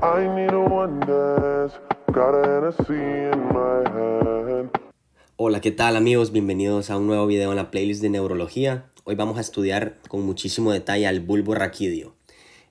I need in my Hola, ¿qué tal amigos? Bienvenidos a un nuevo video en la playlist de neurología. Hoy vamos a estudiar con muchísimo detalle al bulbo raquídeo.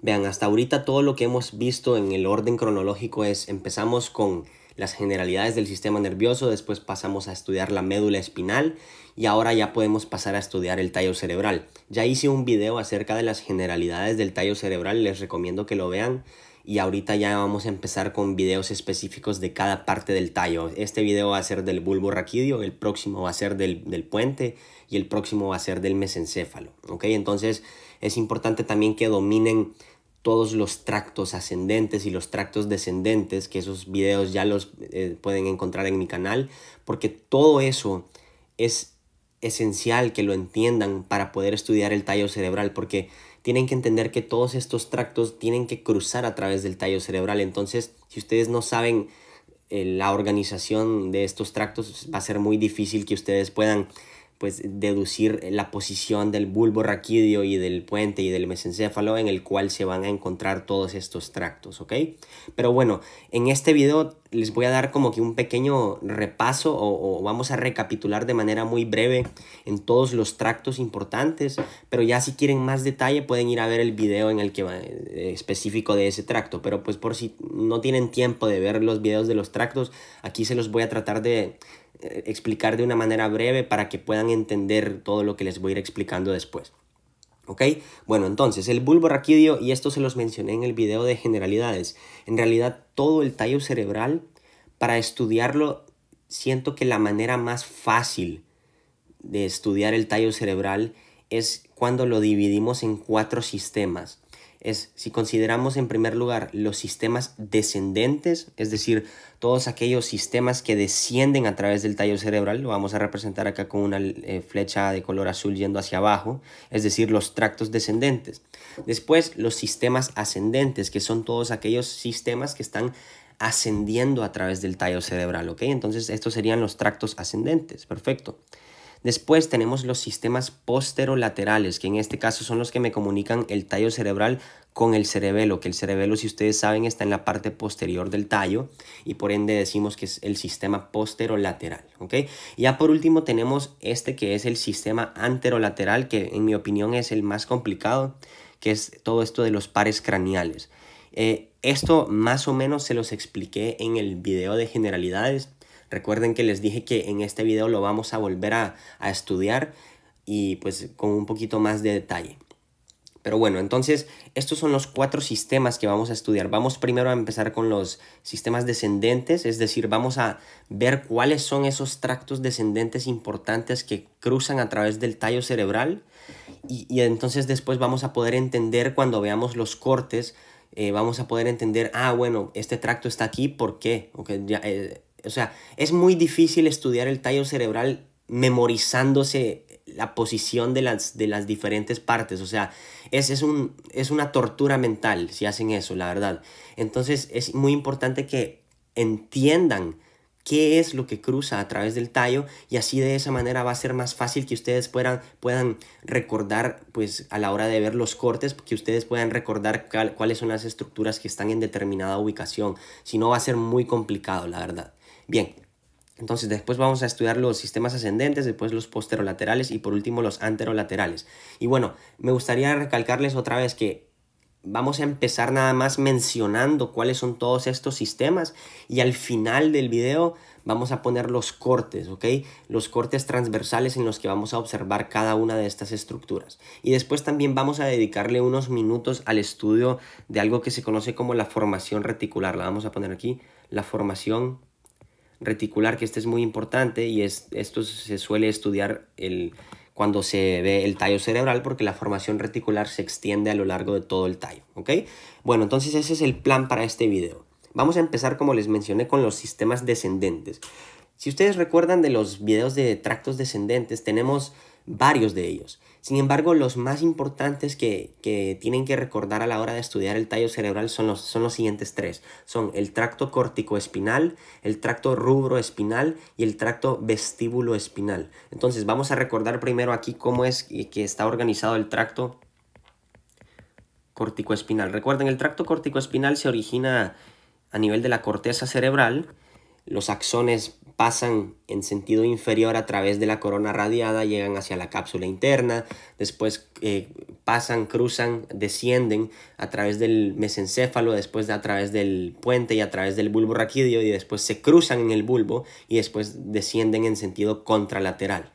Vean, hasta ahorita todo lo que hemos visto en el orden cronológico es empezamos con las generalidades del sistema nervioso, después pasamos a estudiar la médula espinal y ahora ya podemos pasar a estudiar el tallo cerebral. Ya hice un video acerca de las generalidades del tallo cerebral, les recomiendo que lo vean y ahorita ya vamos a empezar con videos específicos de cada parte del tallo. Este video va a ser del bulbo raquídeo, el próximo va a ser del, puente y el próximo va a ser del mesencéfalo. Entonces es importante también que dominen todos los tractos ascendentes y los tractos descendentes, que esos videos ya los eh, pueden encontrar en mi canal, porque todo eso es esencial que lo entiendan para poder estudiar el tallo cerebral, porque tienen que entender que todos estos tractos tienen que cruzar a través del tallo cerebral. Entonces, si ustedes no saben eh, la organización de estos tractos, va a ser muy difícil que ustedes puedan pues deducir la posición del bulbo raquídeo y del puente y del mesencéfalo en el cual se van a encontrar todos estos tractos, ¿ok? Pero bueno, en este video les voy a dar como que un pequeño repaso o, vamos a recapitular de manera muy breve en todos los tractos importantes, pero ya si quieren más detalle pueden ir a ver el video en el que va, eh, específico de ese tracto, pero pues por si no tienen tiempo de ver los videos de los tractos, aquí se los voy a tratar de eh, explicar de una manera breve para que puedan entender todo lo que les voy a ir explicando después. ¿Ok? Bueno, entonces el bulbo raquídeo, y esto se los mencioné en el video de generalidades, en realidad todo el tallo cerebral, para estudiarlo, siento que la manera más fácil de estudiar el tallo cerebral es cuando lo dividimos en cuatro sistemas es si consideramos en primer lugar los sistemas descendentes, es decir, todos aquellos sistemas que descienden a través del tallo cerebral, lo vamos a representar acá con una eh, flecha de color azul yendo hacia abajo, es decir, los tractos descendentes. Después, los sistemas ascendentes, que son todos aquellos sistemas que están ascendiendo a través del tallo cerebral, ¿ok? Entonces, estos serían los tractos ascendentes, perfecto. Después tenemos los sistemas posterolaterales, que en este caso son los que me comunican el tallo cerebral con el cerebelo, que el cerebelo, si ustedes saben, está en la parte posterior del tallo y por ende decimos que es el sistema posterolateral, ¿ok? Ya por último tenemos este que es el sistema anterolateral, que en mi opinión es el más complicado, que es todo esto de los pares craneales. Eh, esto más o menos se los expliqué en el video de generalidades, Recuerden que les dije que en este video lo vamos a volver a, estudiar y pues con un poquito más de detalle. Pero bueno, entonces estos son los cuatro sistemas que vamos a estudiar. Vamos primero a empezar con los sistemas descendentes, es decir, vamos a ver cuáles son esos tractos descendentes importantes que cruzan a través del tallo cerebral y, entonces después vamos a poder entender cuando veamos los cortes, eh, vamos a poder entender, ah, bueno, este tracto está aquí, ¿por qué? Eh, o sea, es muy difícil estudiar el tallo cerebral memorizándose la posición de las, de las diferentes partes. O sea, es, es, es una tortura mental si hacen eso, la verdad. Entonces es muy importante que entiendan qué es lo que cruza a través del tallo y así de esa manera va a ser más fácil que ustedes puedan, puedan recordar, pues a la hora de ver los cortes, que ustedes puedan recordar cuáles son las estructuras que están en determinada ubicación. Si no, va a ser muy complicado, la verdad. Bien, entonces después vamos a estudiar los sistemas ascendentes, después los posterolaterales y por último los anterolaterales. Y bueno, me gustaría recalcarles otra vez que vamos a empezar nada más mencionando cuáles son todos estos sistemas y al final del video vamos a poner los cortes, ¿ok? Los cortes transversales en los que vamos a observar cada una de estas estructuras. Y después también vamos a dedicarle unos minutos al estudio de algo que se conoce como la formación reticular. La vamos a poner aquí, la formación reticular, que este es muy importante y es, esto se suele estudiar el, cuando se ve el tallo cerebral porque la formación reticular se extiende a lo largo de todo el tallo, ¿ok? Bueno, entonces ese es el plan para este video. Vamos a empezar, como les mencioné, con los sistemas descendentes. Si ustedes recuerdan de los videos de tractos descendentes, tenemos varios de ellos. Sin embargo, los más importantes que, tienen que recordar a la hora de estudiar el tallo cerebral son los, son los siguientes tres. Son el tracto córtico espinal, el tracto rubro espinal y el tracto vestíbulo espinal. Entonces vamos a recordar primero aquí cómo es que está organizado el tracto córtico espinal. Recuerden, el tracto córtico espinal se origina a nivel de la corteza cerebral. Los axones pasan en sentido inferior a través de la corona radiada, llegan hacia la cápsula interna, después eh, pasan, cruzan, descienden a través del mesencéfalo, después a través del puente y a través del bulbo raquídeo y después se cruzan en el bulbo y después descienden en sentido contralateral.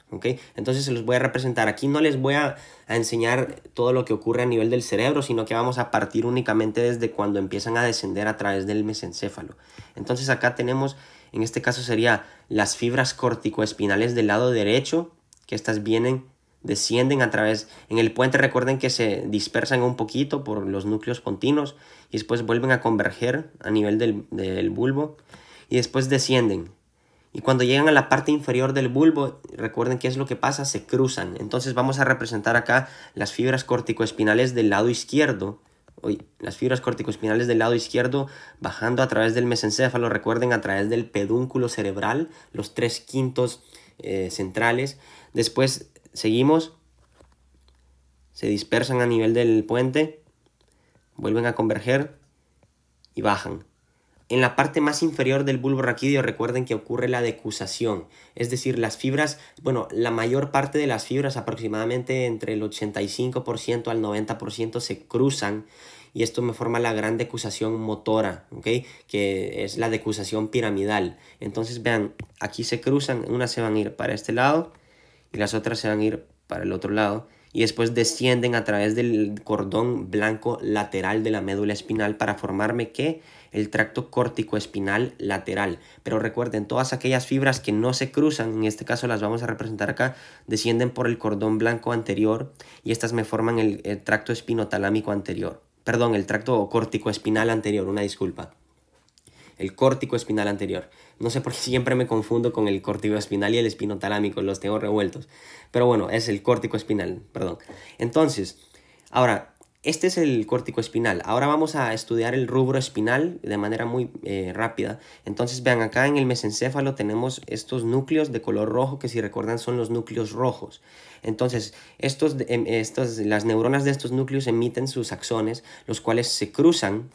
Entonces se los voy a representar. Aquí no les voy a, a enseñar todo lo que ocurre a nivel del cerebro, sino que vamos a partir únicamente desde cuando empiezan a descender a través del mesencéfalo. Entonces acá tenemos en este caso sería las fibras corticoespinales del lado derecho, que estas vienen, descienden a través, en el puente recuerden que se dispersan un poquito por los núcleos pontinos y después vuelven a converger a nivel del, del bulbo y después descienden. Y cuando llegan a la parte inferior del bulbo, recuerden qué es lo que pasa, se cruzan. Entonces vamos a representar acá las fibras corticoespinales del lado izquierdo, las fibras corticospinales del lado izquierdo bajando a través del mesencéfalo, recuerden, a través del pedúnculo cerebral, los tres quintos eh, centrales. Después seguimos, se dispersan a nivel del puente, vuelven a converger y bajan. En la parte más inferior del bulbo raquídeo recuerden que ocurre la decusación, es decir, las fibras, bueno, la mayor parte de las fibras, aproximadamente entre el 85% al 90% se cruzan y esto me forma la gran decusación motora, ¿ok? Que es la decusación piramidal. Entonces vean, aquí se cruzan, unas se van a ir para este lado y las otras se van a ir para el otro lado y después descienden a través del cordón blanco lateral de la médula espinal para formarme que el tracto córtico-espinal lateral. Pero recuerden, todas aquellas fibras que no se cruzan, en este caso las vamos a representar acá, descienden por el cordón blanco anterior y estas me forman el, tracto espinotalámico anterior. Perdón, el tracto córtico-espinal anterior, una disculpa el córtico espinal anterior. No sé por qué siempre me confundo con el córtico espinal y el espinotalámico, los tengo revueltos. Pero bueno, es el córtico espinal, perdón. Entonces, ahora, este es el córtico espinal. Ahora vamos a estudiar el rubro espinal de manera muy eh, rápida. Entonces vean, acá en el mesencéfalo tenemos estos núcleos de color rojo que si recuerdan son los núcleos rojos. Entonces, estos, em, las neuronas de estos núcleos emiten sus axones, los cuales se cruzan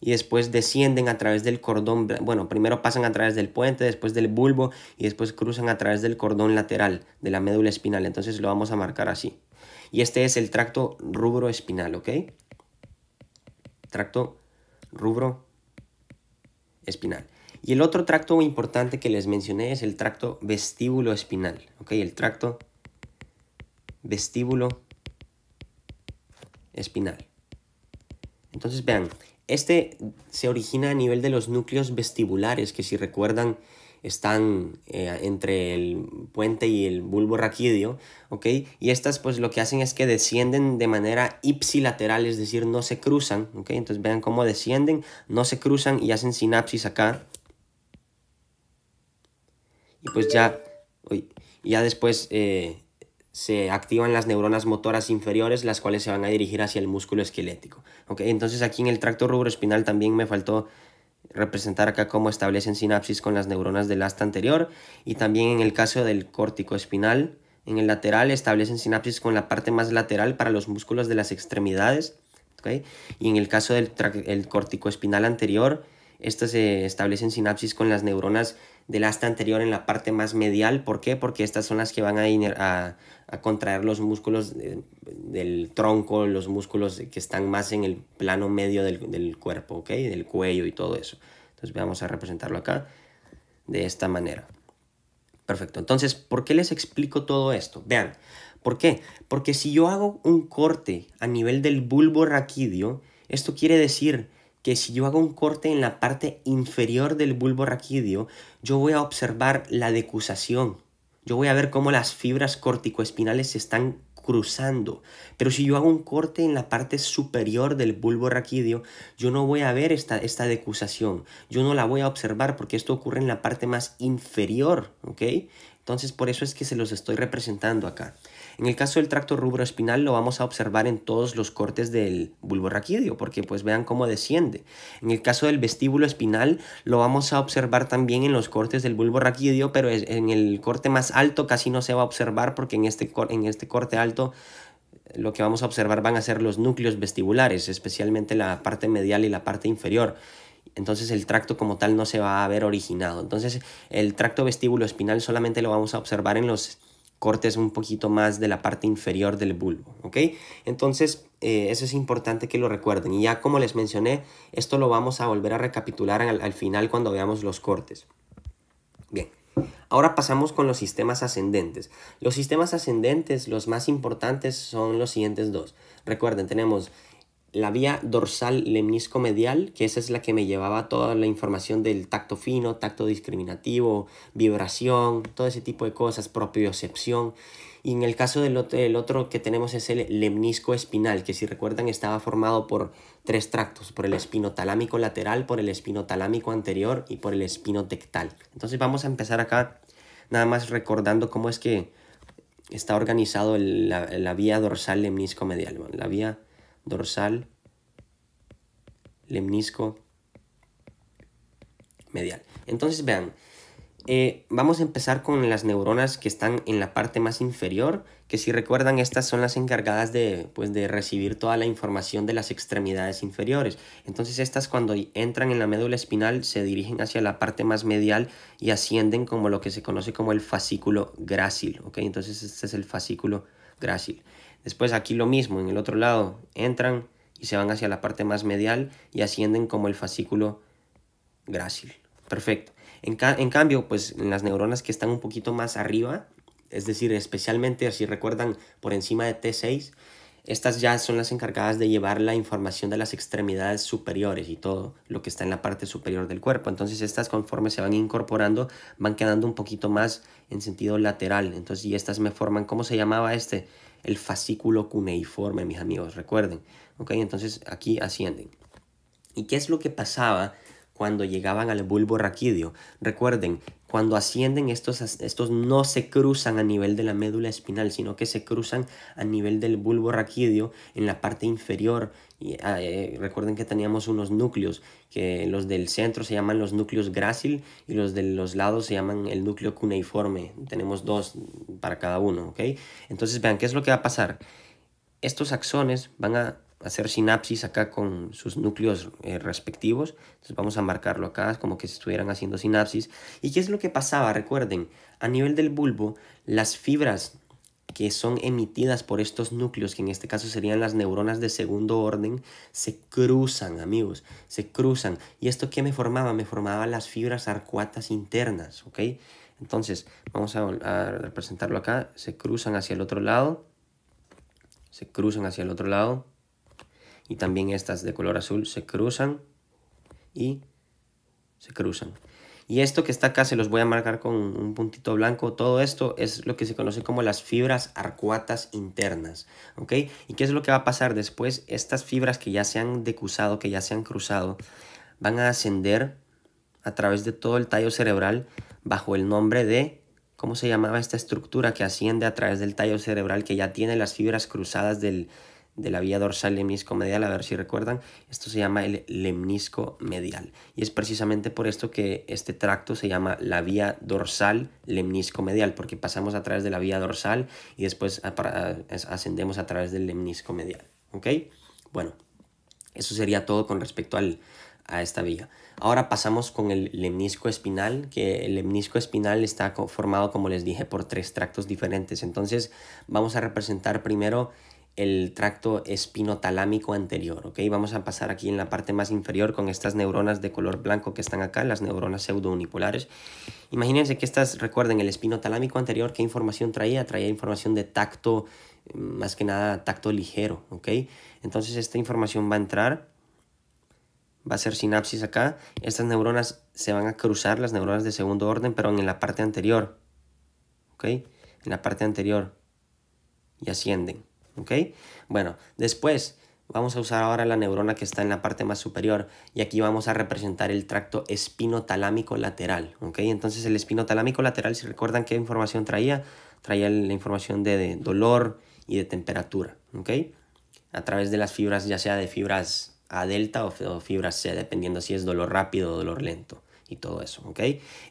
y después descienden a través del cordón, bueno, primero pasan a través del puente, después del bulbo y después cruzan a través del cordón lateral de la médula espinal. Entonces lo vamos a marcar así. Y este es el tracto rubro espinal, ¿ok? Tracto rubro espinal. Y el otro tracto muy importante que les mencioné es el tracto vestíbulo espinal, ¿ok? El tracto vestíbulo espinal. Entonces vean, este se origina a nivel de los núcleos vestibulares, que si recuerdan están eh, entre el puente y el bulbo raquídeo, ¿ok? Y estas pues lo que hacen es que descienden de manera ipsilateral, es decir, no se cruzan, ¿ok? Entonces vean cómo descienden, no se cruzan y hacen sinapsis acá. Y pues ya, ya después eh, se activan las neuronas motoras inferiores, las cuales se van a dirigir hacia el músculo esquelético, ¿ok? Entonces aquí en el tracto rubroespinal también me faltó representar acá cómo establecen sinapsis con las neuronas del asta anterior y también en el caso del córtico espinal en el lateral establecen sinapsis con la parte más lateral para los músculos de las extremidades y en el caso del el córtico espinal anterior estas se establecen sinapsis con las neuronas del asta anterior en la parte más medial. ¿Por qué? Porque estas son las que van a, contraer los músculos del tronco, los músculos que están más en el plano medio del, cuerpo, ¿ok? Del cuello y todo eso. Entonces vamos a representarlo acá de esta manera. Perfecto. Entonces, ¿por qué les explico todo esto? Vean, ¿por qué? Porque si yo hago un corte a nivel del bulbo raquídeo, esto quiere decir que si yo hago un corte en la parte inferior del bulbo raquídeo, yo voy a observar la decusación. Yo voy a ver cómo las fibras corticoespinales se están cruzando. Pero si yo hago un corte en la parte superior del bulbo raquídeo, yo no voy a ver esta, esta decusación. Yo no la voy a observar porque esto ocurre en la parte más inferior, ¿ok? Entonces por eso es que se los estoy representando acá. En el caso del tracto rubroespinal lo vamos a observar en todos los cortes del bulbo raquídeo, porque pues vean cómo desciende. En el caso del vestíbulo espinal lo vamos a observar también en los cortes del bulbo raquídeo, pero en el corte más alto casi no se va a observar porque en este, en este corte alto lo que vamos a observar van a ser los núcleos vestibulares, especialmente la parte medial y la parte inferior. Entonces el tracto como tal no se va a ver originado. Entonces el tracto vestíbulo espinal solamente lo vamos a observar en los cortes un poquito más de la parte inferior del bulbo, ¿ok? Entonces, eh, eso es importante que lo recuerden. Y ya como les mencioné, esto lo vamos a volver a recapitular al final cuando veamos los cortes. Bien, ahora pasamos con los sistemas ascendentes. Los sistemas ascendentes, los más importantes, son los siguientes dos. Recuerden, tenemos la vía dorsal lemnisco-medial, que esa es la que me llevaba toda la información del tacto fino, tacto discriminativo, vibración, todo ese tipo de cosas, propiocepción. Y en el caso del otro que tenemos es el lemnisco espinal, que si recuerdan estaba formado por tres tractos, por el espinotalámico lateral, por el espinotalámico anterior y por el espinotectal. Entonces vamos a empezar acá nada más recordando cómo es que está organizado la, vía dorsal lemnisco medial, la vía dorsal, lemnisco, medial. Entonces vean, eh, vamos a empezar con las neuronas que están en la parte más inferior, que si recuerdan estas son las encargadas pues, de, recibir toda la información de las extremidades inferiores. Entonces estas cuando entran en la médula espinal se dirigen hacia la parte más medial y ascienden como lo que se conoce como el fascículo grácil. Entonces este es el fascículo grácil. Después aquí lo mismo, en el otro lado, entran y se van hacia la parte más medial y ascienden como el fascículo grácil. Perfecto. En, cambio, pues en las neuronas que están un poquito más arriba, es decir, especialmente si recuerdan por encima de T6, estas ya son las encargadas de llevar la información de las extremidades superiores y todo lo que está en la parte superior del cuerpo. Entonces estas conforme se van incorporando van quedando un poquito más en sentido lateral. Entonces y estas me forman, ¿cómo se llamaba este? el fascículo cuneiforme, mis amigos, recuerden. ¿ok? Entonces aquí ascienden. ¿Y qué es lo que pasaba cuando llegaban al bulbo raquídeo? Recuerden, cuando ascienden, estos, estos no se cruzan a nivel de la médula espinal, sino que se cruzan a nivel del bulbo raquídeo en la parte inferior. Y, ah, eh, recuerden que teníamos unos núcleos, que los del centro se llaman los núcleos grácil y los de los lados se llaman el núcleo cuneiforme. Tenemos dos para cada uno, ¿ok? Entonces vean, ¿qué es lo que va a pasar? Estos axones van a hacer sinapsis acá con sus núcleos eh, respectivos. Entonces vamos a marcarlo acá como que estuvieran haciendo sinapsis. ¿Y qué es lo que pasaba? Recuerden, a nivel del bulbo, las fibras que son emitidas por estos núcleos, que en este caso serían las neuronas de segundo orden, se cruzan, amigos, se cruzan. ¿Y esto qué me formaba? Me formaba las fibras arcuatas internas, ¿ok? Entonces, vamos a representarlo acá, se cruzan hacia el otro lado, se cruzan hacia el otro lado, y también estas de color azul se cruzan y se cruzan. Y esto que está acá se los voy a marcar con un puntito blanco. Todo esto es lo que se conoce como las fibras arcuatas internas. ¿Ok? ¿Y qué es lo que va a pasar después? Estas fibras que ya se han decusado, que ya se han cruzado, van a ascender a través de todo el tallo cerebral bajo el nombre de... ¿Cómo se llamaba esta estructura que asciende a través del tallo cerebral que ya tiene las fibras cruzadas del, de la vía dorsal lemnisco medial, a ver si recuerdan, esto se llama el lemnisco medial. Y es precisamente por esto que este tracto se llama la vía dorsal lemnisco medial, porque pasamos a través de la vía dorsal y después ascendemos a través del lemnisco medial. ¿Ok? Bueno, eso sería todo con respecto a esta vía. Ahora pasamos con el lemnisco espinal, que el lemnisco espinal está formado, como les dije, por tres tractos diferentes. Entonces vamos a representar primero el tracto espinotalámico anterior. ¿ok? Vamos a pasar aquí en la parte más inferior con estas neuronas de color blanco que están acá, las neuronas pseudounipolares. Imagínense que estas, recuerden, el espinotalámico anterior, ¿qué información traía? Traía información de tacto, más que nada tacto ligero. ¿ok? Entonces esta información va a entrar, va a ser sinapsis acá. Estas neuronas se van a cruzar, las neuronas de segundo orden, pero en la parte anterior. ¿ok? En la parte anterior. Y ascienden. ¿ok? Bueno, después vamos a usar ahora la neurona que está en la parte más superior y aquí vamos a representar el tracto espinotalámico lateral, Entonces el espinotalámico lateral, si recuerdan qué información traía, traía la información de, dolor y de temperatura, ¿ok? A través de las fibras, ya sea de fibras A delta o, fibras C, dependiendo si es dolor rápido o dolor lento y todo eso, ¿ok?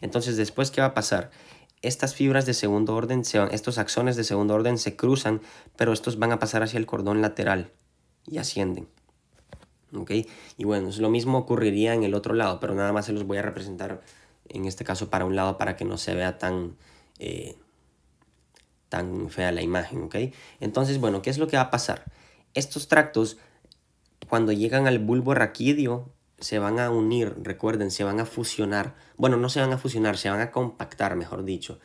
Entonces después, ¿qué va a pasar? estas fibras de segundo orden, estos axones de segundo orden se cruzan, pero estos van a pasar hacia el cordón lateral y ascienden. ¿Ok? Y bueno, lo mismo ocurriría en el otro lado, pero nada más se los voy a representar en este caso para un lado para que no se vea tan, eh, tan fea la imagen. ¿Ok? Entonces, bueno, ¿qué es lo que va a pasar? Estos tractos, cuando llegan al bulbo raquídeo, se van a unir, recuerden, se van a fusionar. Bueno, no se van a fusionar, se van a compactar, mejor dicho.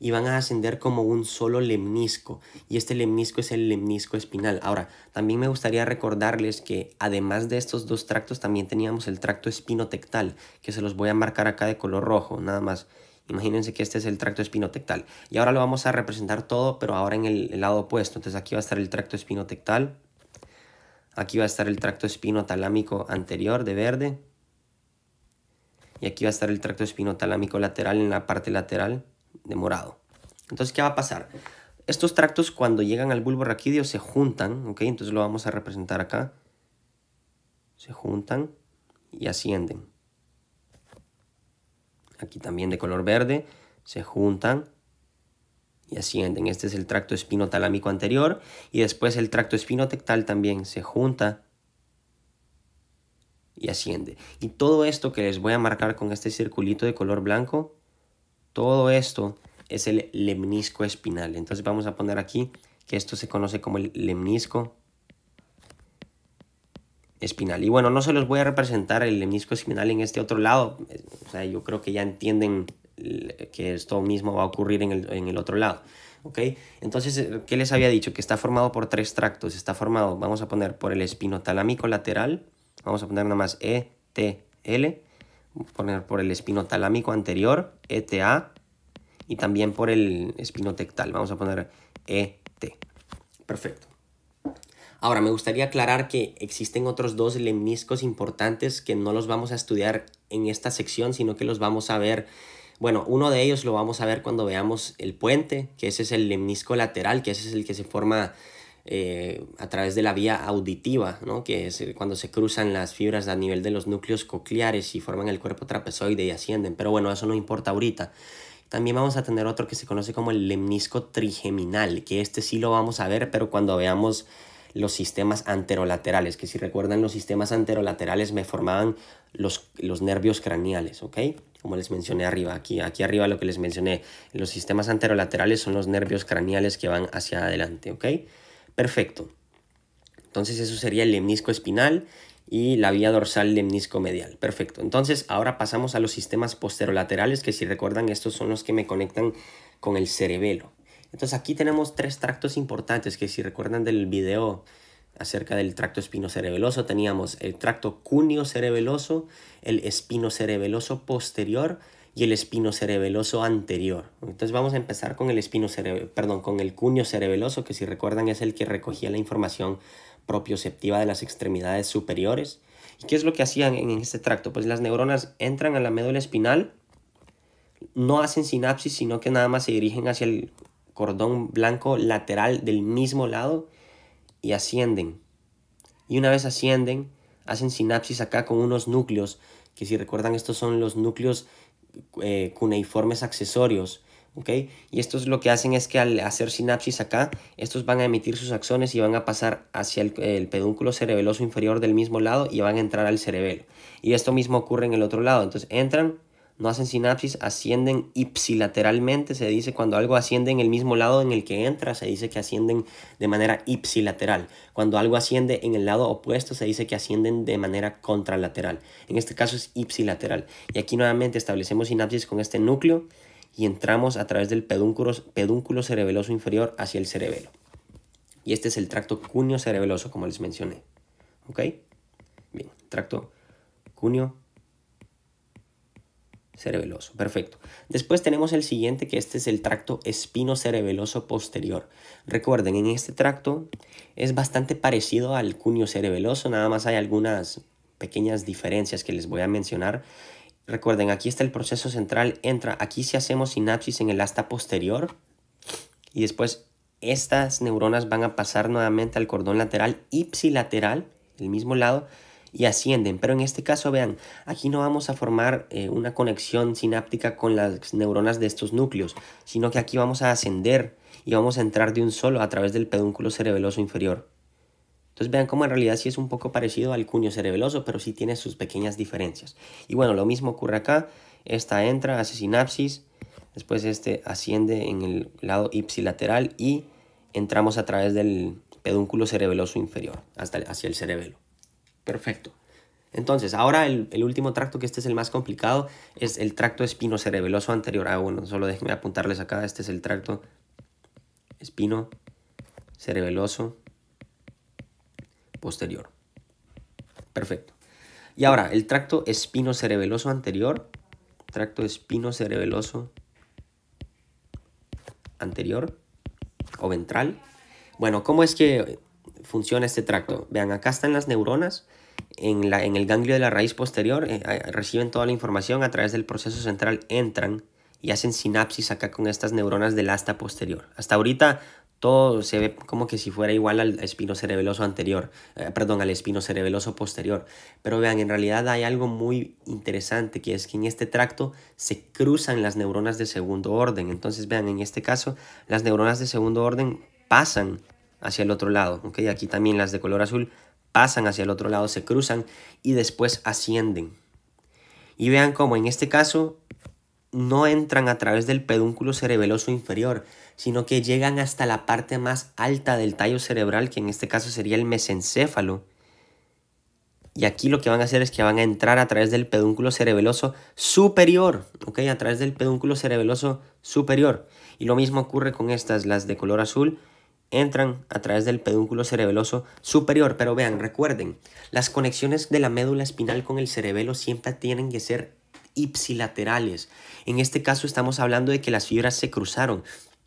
Y van a ascender como un solo lemnisco. Y este lemnisco es el lemnisco espinal. Ahora, también me gustaría recordarles que además de estos dos tractos, también teníamos el tracto espinotectal, que se los voy a marcar acá de color rojo, nada más. Imagínense que este es el tracto espinotectal. Y ahora lo vamos a representar todo, pero ahora en el, lado opuesto. Entonces aquí va a estar el tracto espinotectal Aquí va a estar el tracto espinotalámico anterior de verde. Y aquí va a estar el tracto espinotalámico lateral en la parte lateral de morado. Entonces, ¿qué va a pasar? Estos tractos cuando llegan al bulbo raquídeo se juntan, ¿ok? Entonces lo vamos a representar acá. Se juntan y ascienden. Aquí también de color verde, se juntan y ascienden. Este es el tracto espinotalámico anterior y después el tracto espinotectal también se junta y asciende. Y todo esto que les voy a marcar con este circulito de color blanco, todo esto es el lemnisco espinal. Entonces vamos a poner aquí que esto se conoce como el lemnisco espinal. Y bueno, no se los voy a representar el lemnisco espinal en este otro lado. yo creo que ya entienden que esto mismo va a ocurrir en el, otro lado. Entonces, eh, ¿qué les había dicho? Que está formado por tres tractos. Está formado, vamos a poner por el espinotalámico lateral, vamos a poner nada más ETL, vamos a poner por el espinotalámico anterior, ETA, y también por el espinotectal, vamos a poner ET. Perfecto. Ahora, me gustaría aclarar que existen otros dos lemniscos importantes que no los vamos a estudiar en esta sección, sino que los vamos a ver bueno, uno de ellos lo vamos a ver cuando veamos el puente, que ese es el lemnisco lateral, que ese es el que se forma eh, a través de la vía auditiva, que es cuando se cruzan las fibras a nivel de los núcleos cocleares y forman el cuerpo trapezoide y ascienden. Pero bueno, eso no importa ahorita. También vamos a tener otro que se conoce como el lemnisco trigeminal, que este sí lo vamos a ver, pero cuando veamos los sistemas anterolaterales, que si recuerdan los sistemas anterolaterales me formaban los, los nervios craneales, ¿ok? como les mencioné arriba, aquí, aquí arriba lo que les mencioné, los sistemas anterolaterales son los nervios craneales que van hacia adelante, ¿ok? Perfecto. Entonces eso sería el lemnisco espinal y la vía dorsal lemnisco medial. Perfecto. Entonces ahora pasamos a los sistemas posterolaterales que si recuerdan estos son los que me conectan con el cerebelo. Entonces aquí tenemos tres tractos importantes que si recuerdan del video acerca del tracto espinocerebeloso. Teníamos el tracto cunio cerebeloso, el espinocerebeloso posterior y el espinocerebeloso anterior. Entonces vamos a empezar con el espino perdón, con el cuneo cerebeloso, que si recuerdan es el que recogía la información propioceptiva de las extremidades superiores. ¿Y qué es lo que hacían en este tracto? Pues las neuronas entran a la médula espinal, no hacen sinapsis, sino que nada más se dirigen hacia el cordón blanco lateral del mismo lado y ascienden. Y una vez ascienden, hacen sinapsis acá con unos núcleos, que si recuerdan estos son los núcleos eh, cuneiformes accesorios. ¿okay? Y es lo que hacen es que al hacer sinapsis acá, estos van a emitir sus axones y van a pasar hacia el, el, pedúnculo cerebeloso inferior del mismo lado y van a entrar al cerebelo. Y esto mismo ocurre en el otro lado. Entonces entran no hacen sinapsis, ascienden ipsilateralmente, se dice cuando algo asciende en el mismo lado en el que entra, se dice que ascienden de manera ipsilateral. Cuando algo asciende en el lado opuesto, se dice que ascienden de manera contralateral. En este caso es ipsilateral. Y aquí nuevamente establecemos sinapsis con este núcleo y entramos a través del pedúnculo, pedúnculo cerebeloso inferior hacia el cerebelo. Y este es el tracto cuneo cerebeloso, como les mencioné. ¿Ok? Bien, tracto cuneo cerebeloso. Perfecto. Después tenemos el siguiente, que este es el tracto espino-cerebeloso posterior. Recuerden, en este tracto es bastante parecido al cuño cerebeloso, nada más hay algunas pequeñas diferencias que les voy a mencionar. Recuerden, aquí está el proceso central, entra, aquí si hacemos sinapsis en el asta posterior y después estas neuronas van a pasar nuevamente al cordón lateral ipsilateral, el mismo lado, y ascienden. Pero en este caso, vean, aquí no vamos a formar eh, una conexión sináptica con las neuronas de estos núcleos, sino que aquí vamos a ascender y vamos a entrar de un solo a través del pedúnculo cerebeloso inferior. Entonces vean cómo en realidad sí es un poco parecido al cuño cerebeloso, pero sí tiene sus pequeñas diferencias. Y bueno, lo mismo ocurre acá. Esta entra, hace sinapsis, después este asciende en el lado ipsilateral y entramos a través del pedúnculo cerebeloso inferior, hasta hacia el cerebelo. Perfecto. Entonces, ahora el, último tracto, que este es el más complicado, es el tracto espinocerebeloso anterior. Ah, bueno, solo déjenme apuntarles acá. Este es el tracto espino cerebeloso posterior. Perfecto. Y ahora, el tracto espinocerebeloso anterior. Tracto espinocerebeloso anterior o ventral. Bueno, ¿cómo es que funciona este tracto. Vean, acá están las neuronas, en, la, en el ganglio de la raíz posterior, eh, eh, reciben toda la información a través del proceso central, entran y hacen sinapsis acá con estas neuronas del asta posterior. Hasta ahorita todo se ve como que si fuera igual al espino cerebeloso anterior, eh, perdón, al espino cerebeloso posterior. Pero vean, en realidad hay algo muy interesante que es que en este tracto se cruzan las neuronas de segundo orden. Entonces vean, en este caso, las neuronas de segundo orden pasan hacia el otro lado. ¿ok? Aquí también las de color azul pasan hacia el otro lado, se cruzan y después ascienden. Y vean cómo en este caso no entran a través del pedúnculo cerebeloso inferior, sino que llegan hasta la parte más alta del tallo cerebral, que en este caso sería el mesencéfalo. Y aquí lo que van a hacer es que van a entrar a través del pedúnculo cerebeloso superior, ¿ok? A través del pedúnculo cerebeloso superior. Y lo mismo ocurre con estas, las de color azul, entran a través del pedúnculo cerebeloso superior. Pero vean, recuerden, las conexiones de la médula espinal con el cerebelo siempre tienen que ser ipsilaterales. En este caso estamos hablando de que las fibras se cruzaron.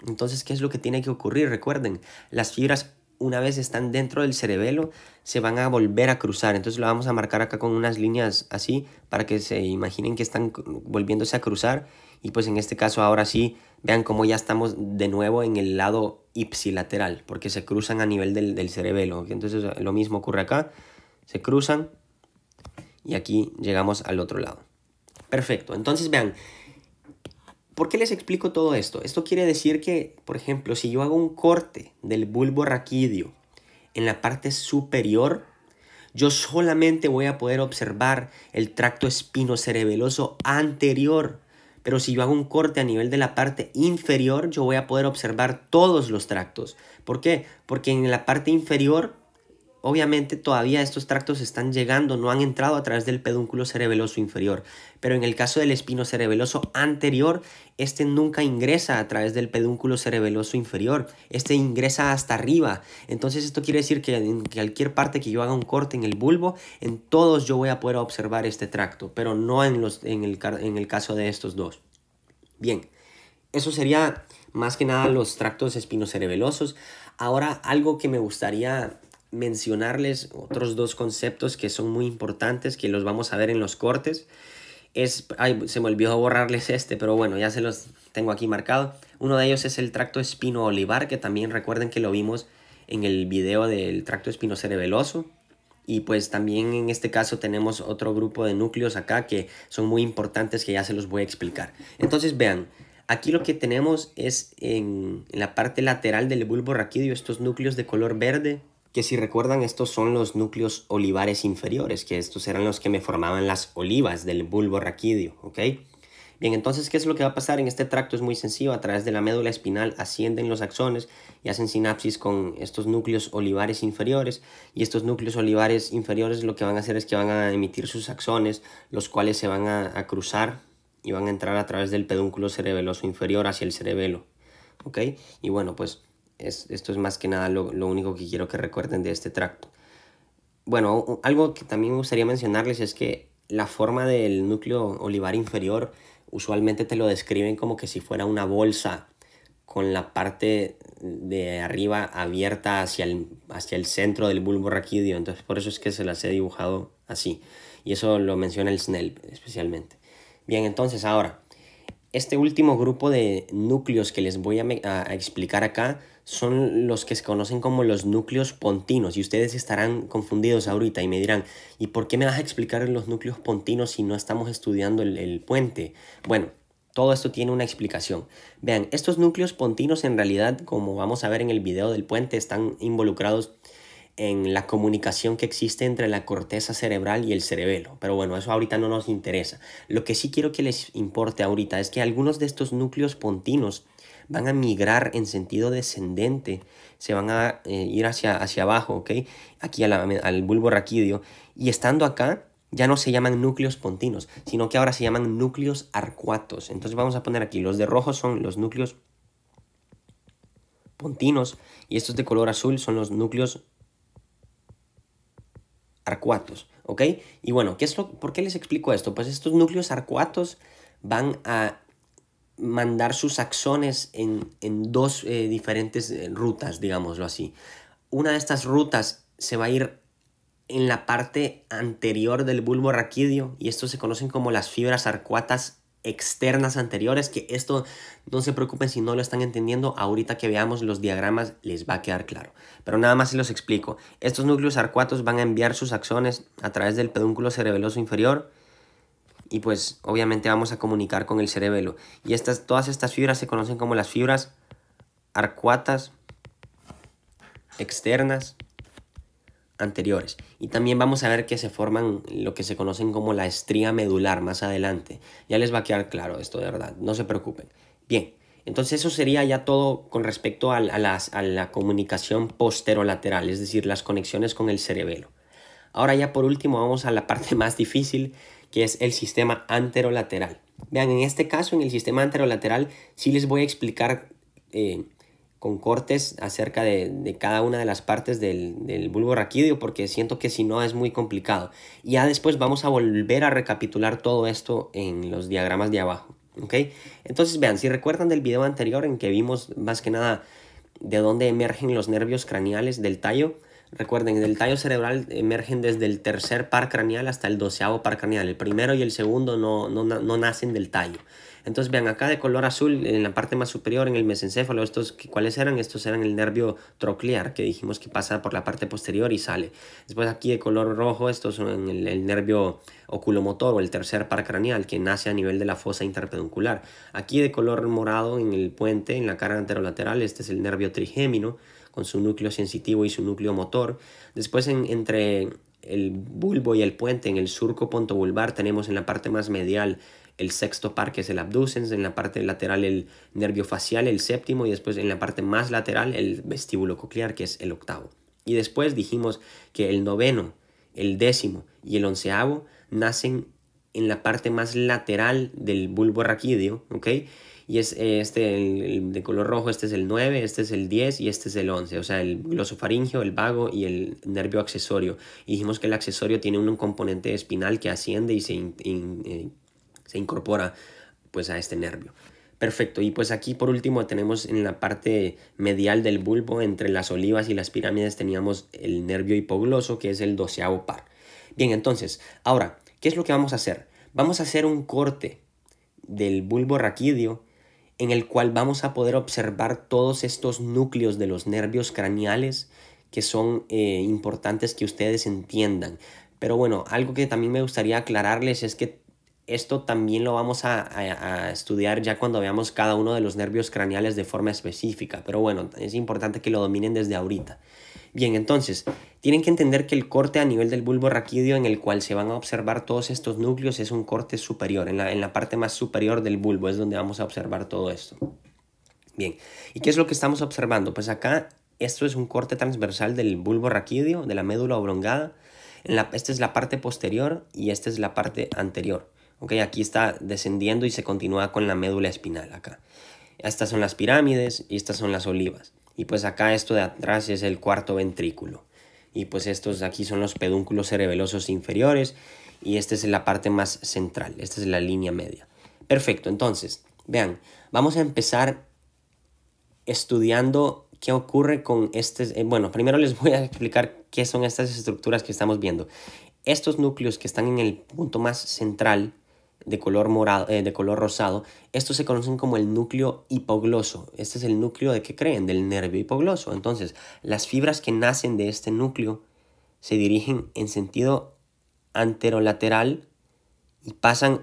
Entonces, ¿qué es lo que tiene que ocurrir? Recuerden, las fibras una vez están dentro del cerebelo, se van a volver a cruzar. Entonces lo vamos a marcar acá con unas líneas así para que se imaginen que están volviéndose a cruzar y pues en este caso ahora sí, vean cómo ya estamos de nuevo en el lado ipsilateral, porque se cruzan a nivel del, cerebelo. Entonces lo mismo ocurre acá, se cruzan y aquí llegamos al otro lado. Perfecto, entonces vean, ¿por qué les explico todo esto? Esto quiere decir que, por ejemplo, si yo hago un corte del bulbo raquídeo en la parte superior, yo solamente voy a poder observar el tracto espinocerebeloso anterior pero si yo hago un corte a nivel de la parte inferior, yo voy a poder observar todos los tractos. ¿Por qué? Porque en la parte inferior Obviamente todavía estos tractos están llegando, no han entrado a través del pedúnculo cerebeloso inferior, pero en el caso del espino cerebeloso anterior, este nunca ingresa a través del pedúnculo cerebeloso inferior, este ingresa hasta arriba. Entonces esto quiere decir que en cualquier parte que yo haga un corte en el bulbo, en todos yo voy a poder observar este tracto, pero no en, los, en, el, en el caso de estos dos. Bien, eso sería más que nada los tractos espinocerebelosos. Ahora algo que me gustaría mencionarles otros dos conceptos que son muy importantes, que los vamos a ver en los cortes. Es, ay, se me olvidó borrarles este, pero bueno, ya se los tengo aquí marcado. Uno de ellos es el tracto espino olivar, que también recuerden que lo vimos en el video del tracto espino cerebeloso. Y pues también en este caso tenemos otro grupo de núcleos acá que son muy importantes que ya se los voy a explicar. Entonces vean, Aquí lo que tenemos es en, en, la parte lateral del bulbo raquídeo estos núcleos de color verde que si recuerdan estos son los núcleos olivares inferiores, que estos eran los que me formaban las olivas del bulbo raquídeo, ¿ok? Bien, entonces, ¿qué es lo que va a pasar en este tracto? Es muy sencillo, a través de la médula espinal ascienden los axones y hacen sinapsis con estos núcleos olivares inferiores y estos núcleos olivares inferiores lo que van a hacer es que van a emitir sus axones, los cuales se van a, a cruzar y van a entrar a través del pedúnculo cerebeloso inferior hacia el cerebelo, ¿ok? Y bueno, pues es, esto es más que nada lo, único que quiero que recuerden de este tracto. Bueno, algo que también me gustaría mencionarles es que la forma del núcleo olivar inferior usualmente te lo describen como que si fuera una bolsa con la parte de arriba abierta hacia el, centro del bulbo raquídeo. Entonces por eso es que se las he dibujado así. Y eso lo menciona el Snell especialmente. Bien, entonces ahora, este último grupo de núcleos que les voy a explicar acá son los que se conocen como los núcleos pontinos y ustedes estarán confundidos ahorita y me dirán, ¿y por qué me vas a explicar los núcleos pontinos si no estamos estudiando el, puente? Bueno, todo esto tiene una explicación. Vean, estos núcleos pontinos en realidad, como vamos a ver en el video del puente, están involucrados en la comunicación que existe entre la corteza cerebral y el cerebelo. Pero bueno, eso ahorita no nos interesa. Lo que sí quiero que les importe ahorita es que algunos de estos núcleos pontinos van a migrar en sentido descendente, se van a eh, ir hacia, hacia abajo, ¿ok? Aquí al bulbo raquídeo. Y estando acá, ya no se llaman núcleos pontinos, sino que ahora se llaman núcleos arcuatos. Entonces vamos a poner aquí, los de rojo son los núcleos pontinos y estos de color azul son los núcleos arcuatos, ¿ok? Y bueno, ¿qué es lo, ¿por qué les explico esto? Pues estos núcleos arcuatos van a mandar sus axones en, dos eh, diferentes eh, rutas, digámoslo así. Una de estas rutas se va a ir en la parte anterior del bulbo raquídeo y esto se conocen como las fibras arcuatas externas anteriores, que esto no se preocupen si no lo están entendiendo, ahorita que veamos los diagramas les va a quedar claro. Pero nada más se los explico. Estos núcleos arcuatos van a enviar sus axones a través del pedúnculo cerebeloso inferior y pues obviamente vamos a comunicar con el cerebelo. Y estas, todas estas fibras se conocen como las fibras arcuatas externas anteriores. Y también vamos a ver que se forman lo que se conocen como la estría medular más adelante. Ya les va a quedar claro esto de verdad, no se preocupen. Bien, entonces eso sería ya todo con respecto a, las, a la comunicación posterolateral, es decir, las conexiones con el cerebelo. Ahora ya por último vamos a la parte más difícil que es el sistema anterolateral. Vean, en este caso, en el sistema anterolateral, sí les voy a explicar eh, con cortes acerca de, cada una de las partes del, bulbo raquídeo, porque siento que si no es muy complicado. ya después vamos a volver a recapitular todo esto en los diagramas de abajo. ¿ok? Entonces, vean, si recuerdan del video anterior en que vimos más que nada de dónde emergen los nervios craneales del tallo, Recuerden, el tallo cerebral emergen desde el tercer par craneal hasta el doceavo par craneal. El primero y el segundo no, nacen del tallo. Entonces vean acá de color azul en la parte más superior en el mesencéfalo, estos, ¿cuáles eran? Estos eran el nervio troclear que dijimos que pasa por la parte posterior y sale. Después aquí de color rojo estos son el, el nervio oculomotor o el tercer par craneal que nace a nivel de la fosa interpeduncular. Aquí de color morado en el puente, en la cara anterolateral, este es el nervio trigémino con su núcleo sensitivo y su núcleo motor. Después en, entre el bulbo y el puente, en el surco pontobulbar, tenemos en la parte más medial el sexto par que es el abducens, en la parte lateral el nervio facial, el séptimo, y después en la parte más lateral el vestíbulo coclear que es el octavo. Y después dijimos que el noveno, el décimo y el onceavo nacen en la parte más lateral del bulbo raquídeo, ¿ok? y es eh, este el, de color rojo, este es el 9, este es el 10 y este es el 11, o sea, el glosofaringio, el vago y el nervio accesorio. Y dijimos que el accesorio tiene un componente espinal que asciende y eh, se, incorpora pues a este nervio. Perfecto, y pues aquí por último tenemos en la parte medial del bulbo, entre las olivas y las pirámides, teníamos el nervio hipogloso, que es el doceavo par. Bien, entonces, ahora, ¿qué es lo que vamos a hacer? Vamos a hacer un corte del bulbo raquídeo en el cual vamos a poder observar todos estos núcleos de los nervios craneales que son eh, importantes que ustedes entiendan. Pero bueno, algo que también me gustaría aclararles es que esto también lo vamos a, a, estudiar ya cuando veamos cada uno de los nervios craneales de forma específica. Pero bueno, es importante que lo dominen desde ahorita. Bien, entonces, tienen que entender que el corte a nivel del bulbo raquídeo en el cual se van a observar todos estos núcleos es un corte superior, en la, parte más superior del bulbo es donde vamos a observar todo esto. Bien, ¿y qué es lo que estamos observando? Pues acá esto es un corte transversal del bulbo raquídeo, de la médula oblongada. En la, esta es la parte posterior y esta es la parte anterior. Okay, aquí está descendiendo y se continúa con la médula espinal acá. Estas son las pirámides y estas son las olivas. Y pues acá esto de atrás es el cuarto ventrículo. Y pues estos aquí son los pedúnculos cerebelosos inferiores y esta es la parte más central, esta es la línea media. Perfecto, entonces, vean, vamos a empezar estudiando qué ocurre con este... Eh, bueno, primero les voy a explicar qué son estas estructuras que estamos viendo. Estos núcleos que están en el punto más central de color morado, eh, de color rosado, estos se conocen como el núcleo hipogloso. Este es el núcleo de que creen, del nervio hipogloso. Entonces, las fibras que nacen de este núcleo se dirigen en sentido anterolateral y pasan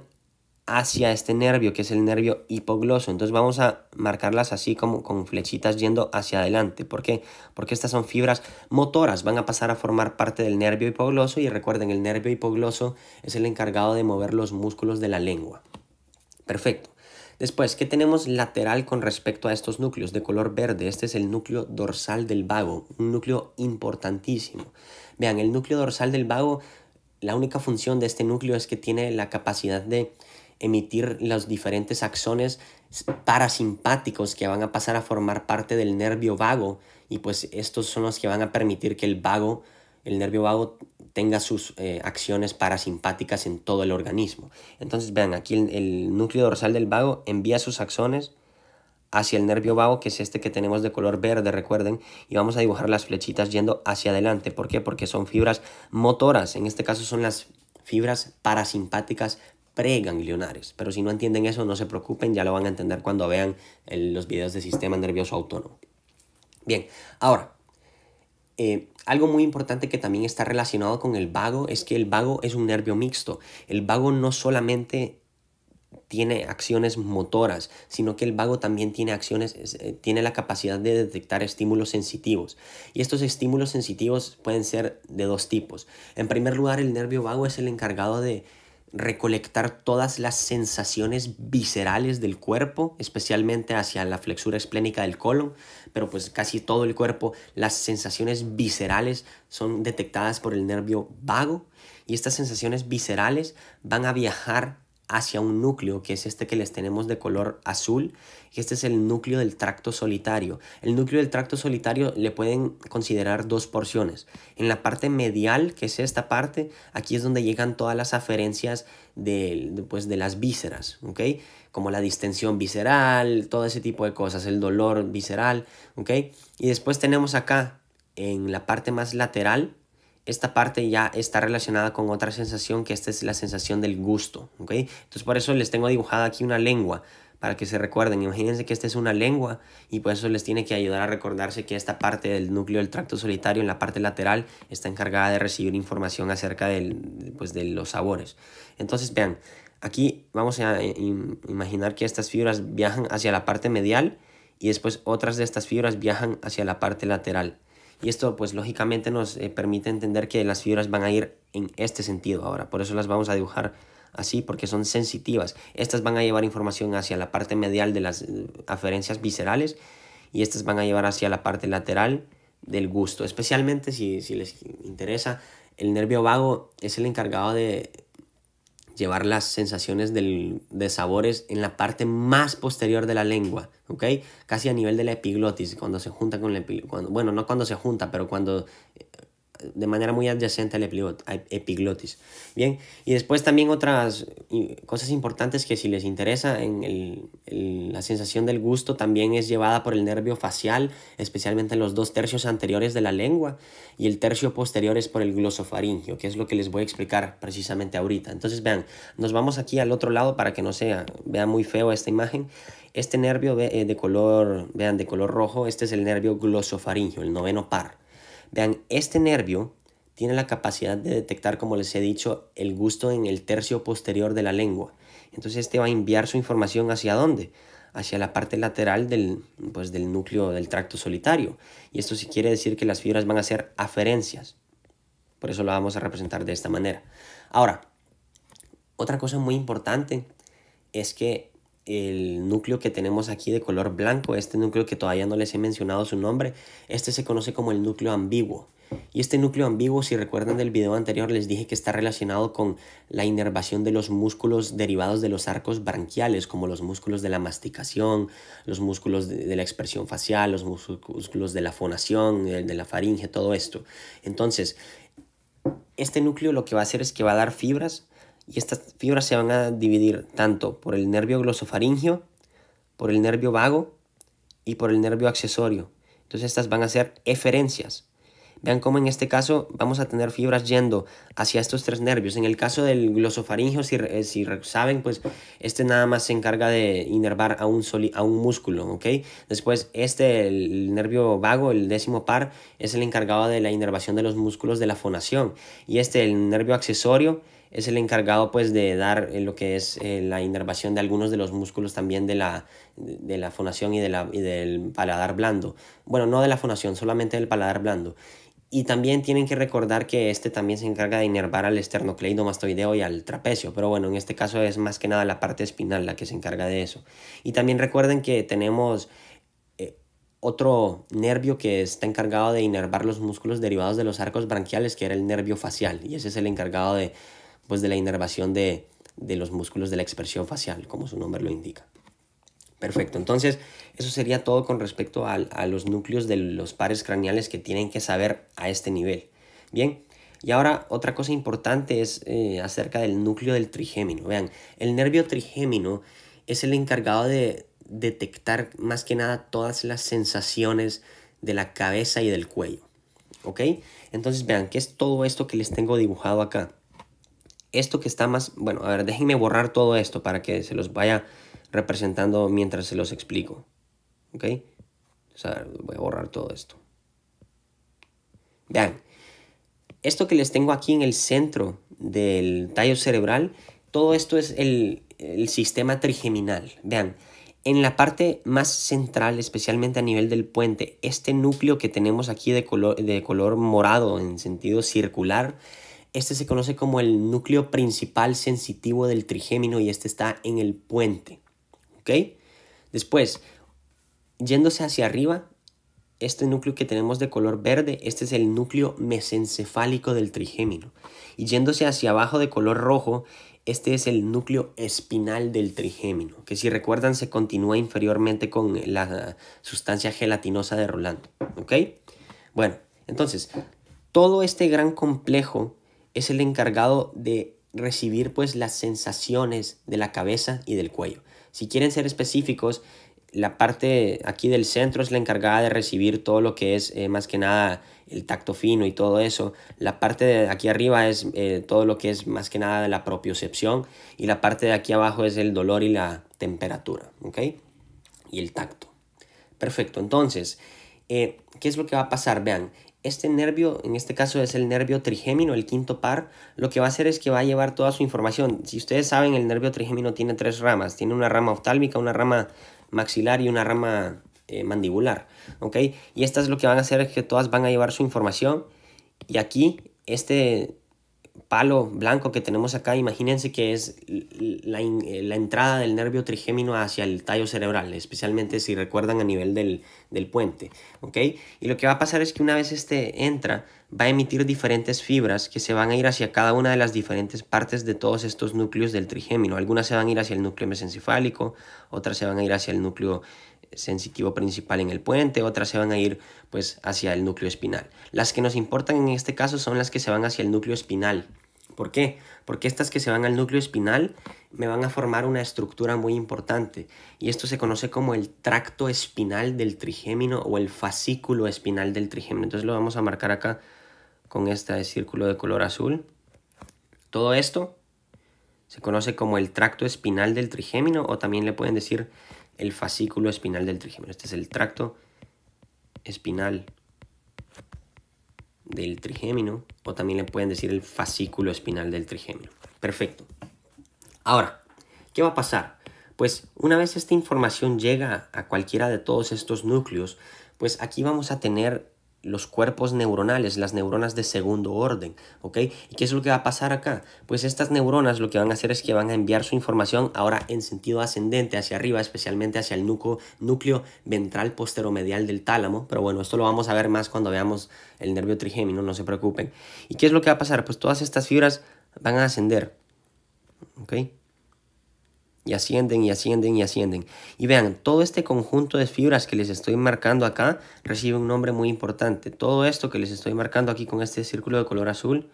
hacia este nervio, que es el nervio hipogloso. Entonces vamos a marcarlas así como con flechitas yendo hacia adelante. ¿Por qué? Porque estas son fibras motoras, van a pasar a formar parte del nervio hipogloso y recuerden, el nervio hipogloso es el encargado de mover los músculos de la lengua. Perfecto. Después, ¿qué tenemos lateral con respecto a estos núcleos de color verde? Este es el núcleo dorsal del vago, un núcleo importantísimo. Vean, el núcleo dorsal del vago, la única función de este núcleo es que tiene la capacidad de emitir los diferentes axones parasimpáticos que van a pasar a formar parte del nervio vago y pues estos son los que van a permitir que el vago, el nervio vago tenga sus eh, acciones parasimpáticas en todo el organismo. Entonces vean, aquí el, el núcleo dorsal del vago envía sus axones hacia el nervio vago, que es este que tenemos de color verde, recuerden, y vamos a dibujar las flechitas yendo hacia adelante. ¿Por qué? Porque son fibras motoras, en este caso son las fibras parasimpáticas preganglionares. Pero si no entienden eso, no se preocupen, ya lo van a entender cuando vean los videos de sistema nervioso autónomo. Bien, ahora, eh, algo muy importante que también está relacionado con el vago es que el vago es un nervio mixto. El vago no solamente tiene acciones motoras, sino que el vago también tiene acciones, eh, tiene la capacidad de detectar estímulos sensitivos. Y estos estímulos sensitivos pueden ser de dos tipos. En primer lugar, el nervio vago es el encargado de recolectar todas las sensaciones viscerales del cuerpo, especialmente hacia la flexura esplénica del colon, pero pues casi todo el cuerpo, las sensaciones viscerales son detectadas por el nervio vago y estas sensaciones viscerales van a viajar hacia un núcleo, que es este que les tenemos de color azul, y este es el núcleo del tracto solitario. El núcleo del tracto solitario le pueden considerar dos porciones. En la parte medial, que es esta parte, aquí es donde llegan todas las aferencias de, pues, de las vísceras, ¿ok? Como la distensión visceral, todo ese tipo de cosas, el dolor visceral, ¿ok? Y después tenemos acá, en la parte más lateral, esta parte ya está relacionada con otra sensación, que esta es la sensación del gusto. Entonces por eso les tengo dibujada aquí una lengua, para que se recuerden. Imagínense que esta es una lengua y por eso les tiene que ayudar a recordarse que esta parte del núcleo del tracto solitario, en la parte lateral, está encargada de recibir información acerca pues, de los sabores. Entonces vean, aquí vamos a imaginar que estas fibras viajan hacia la parte medial y después otras de estas fibras viajan hacia la parte lateral. Y esto pues lógicamente nos eh, permite entender que las fibras van a ir en este sentido ahora. Por eso las vamos a dibujar así porque son sensitivas. Estas van a llevar información hacia la parte medial de las eh, aferencias viscerales y estas van a llevar hacia la parte lateral del gusto. Especialmente si les interesa, el nervio vago es el encargado de llevar las sensaciones del, de sabores en la parte más posterior de la lengua, ¿ok? Casi a nivel de la epiglotis, cuando se junta con la epiglotis, bueno, no cuando se junta, pero cuando de manera muy adyacente al epiglotis. Bien, y después también otras cosas importantes que si les interesa, en la sensación del gusto también es llevada por el nervio facial, especialmente los dos tercios anteriores de la lengua, y el tercio posterior es por el glosofaringio, que es lo que les voy a explicar precisamente ahorita. Entonces vean, nos vamos aquí al otro lado para que no sea, vea muy feo esta imagen. Este nervio eh, de, color, vean, de color rojo, este es el nervio glosofaringio, el noveno par. Vean, este nervio tiene la capacidad de detectar, como les he dicho, el gusto en el tercio posterior de la lengua. Entonces este va a enviar su información hacia dónde? Hacia la parte lateral del, pues, del núcleo del tracto solitario. Y esto sí quiere decir que las fibras van a ser aferencias. Por eso lo vamos a representar de esta manera. Ahora, otra cosa muy importante es que el núcleo que tenemos aquí de color blanco, este núcleo que todavía no les he mencionado su nombre, este se conoce como el núcleo ambiguo. Y este núcleo ambiguo, si recuerdan del video anterior, les dije que está relacionado con la inervación de los músculos derivados de los arcos branquiales, como los músculos de la masticación, los músculos de, la expresión facial, los músculos de la fonación, de la faringe, todo esto. Entonces, este núcleo lo que va a hacer es que va a dar fibras y estas fibras se van a dividir tanto por el nervio glosofaringio, por el nervio vago y por el nervio accesorio. Entonces estas van a ser eferencias. Vean cómo en este caso vamos a tener fibras yendo hacia estos tres nervios. En el caso del glosofaringio, si, eh, saben, pues este nada más se encarga de inervar a un, a un músculo, ¿ok? Después este, el nervio vago, el décimo par, es el encargado de la inervación de los músculos de la fonación. Y este, el nervio accesorio, es el encargado pues de dar eh, lo que es eh, la inervación de algunos de los músculos también de la, de la fonación y, y del paladar blando. Bueno, no de la fonación, solamente del paladar blando. Y también tienen que recordar que este también se encarga de inervar al esternocleidomastoideo y al trapecio, pero bueno, en este caso es más que nada la parte espinal la que se encarga de eso. Y también recuerden que tenemos eh, otro nervio que está encargado de inervar los músculos derivados de los arcos branquiales, que era el nervio facial, y ese es el encargado de pues de la inervación de, los músculos de la expresión facial, como su nombre lo indica. Perfecto, entonces eso sería todo con respecto a, los núcleos de los pares craneales que tienen que saber a este nivel. Bien, y ahora otra cosa importante es eh, acerca del núcleo del trigémino. Vean, el nervio trigémino es el encargado de detectar más que nada todas las sensaciones de la cabeza y del cuello. ¿Ok? Entonces vean, ¿qué es todo esto que les tengo dibujado acá? esto que está más... Bueno, a ver, déjenme borrar todo esto para que se los vaya representando mientras se los explico. ¿Ok? voy a borrar todo esto. Vean, esto que les tengo aquí en el centro del tallo cerebral, todo esto es el, sistema trigeminal. Vean, en la parte más central, especialmente a nivel del puente, este núcleo que tenemos aquí de color morado en sentido circular, este se conoce como el núcleo principal sensitivo del trigémino y este está en el puente. ¿Ok? Después, yéndose hacia arriba, este núcleo que tenemos de color verde, este es el núcleo mesencefálico del trigémino. Y yéndose hacia abajo de color rojo, este es el núcleo espinal del trigémino, que si recuerdan se continúa inferiormente con la sustancia gelatinosa de Rolando, ¿Ok? Bueno, entonces, todo este gran complejo es el encargado de recibir pues las sensaciones de la cabeza y del cuello. Si quieren ser específicos, la parte aquí del centro es la encargada de recibir todo lo que es eh, más que nada el tacto fino y todo eso. La parte de aquí arriba es eh, todo lo que es más que nada de la propiocepción y la parte de aquí abajo es el dolor y la temperatura, ¿ok? Y el tacto. Perfecto, entonces, eh, ¿qué es lo que va a pasar? Vean, este nervio, en este caso es el nervio trigémino, el quinto par, lo que va a hacer es que va a llevar toda su información. Si ustedes saben, el nervio trigémino tiene tres ramas. Tiene una rama oftálmica, una rama maxilar y una rama eh, mandibular. ¿ok? Y estas lo que van a hacer es que todas van a llevar su información. Y aquí, este palo blanco que tenemos acá, imagínense que es eh, la, entrada del nervio trigémino hacia el tallo cerebral, especialmente si recuerdan a nivel del, del puente, ¿ok? Y lo que va a pasar es que una vez este entra, va a emitir diferentes fibras que se van a ir hacia cada una de las diferentes partes de todos estos núcleos del trigémino. Algunas se van a ir hacia el núcleo mesencefálico, otras se van a ir hacia el núcleo sensitivo principal en el puente, otras se van a ir pues hacia el núcleo espinal. Las que nos importan en este caso son las que se van hacia el núcleo espinal. ¿Por qué? Porque estas que se van al núcleo espinal me van a formar una estructura muy importante y esto se conoce como el tracto espinal del trigémino o el fascículo espinal del trigémino. Entonces lo vamos a marcar acá con este círculo de color azul. Todo esto se conoce como el tracto espinal del trigémino o también le pueden decir el fascículo espinal del trigémino. Este es el tracto espinal del trigémino o también le pueden decir el fascículo espinal del trigémino. Perfecto. Ahora, ¿qué va a pasar? Pues una vez esta información llega a cualquiera de todos estos núcleos, pues aquí vamos a tener los cuerpos neuronales, las neuronas de segundo orden, ¿ok? ¿Y qué es lo que va a pasar acá? Pues estas neuronas lo que van a hacer es que van a enviar su información ahora en sentido ascendente hacia arriba, especialmente hacia el núcleo, núcleo ventral posteromedial del tálamo, pero bueno, esto lo vamos a ver más cuando veamos el nervio trigémino, no se preocupen. ¿Y qué es lo que va a pasar? Pues todas estas fibras van a ascender, ¿ok? y ascienden y ascienden y ascienden. Y vean, todo este conjunto de fibras que les estoy marcando acá recibe un nombre muy importante. Todo esto que les estoy marcando aquí con este círculo de color azul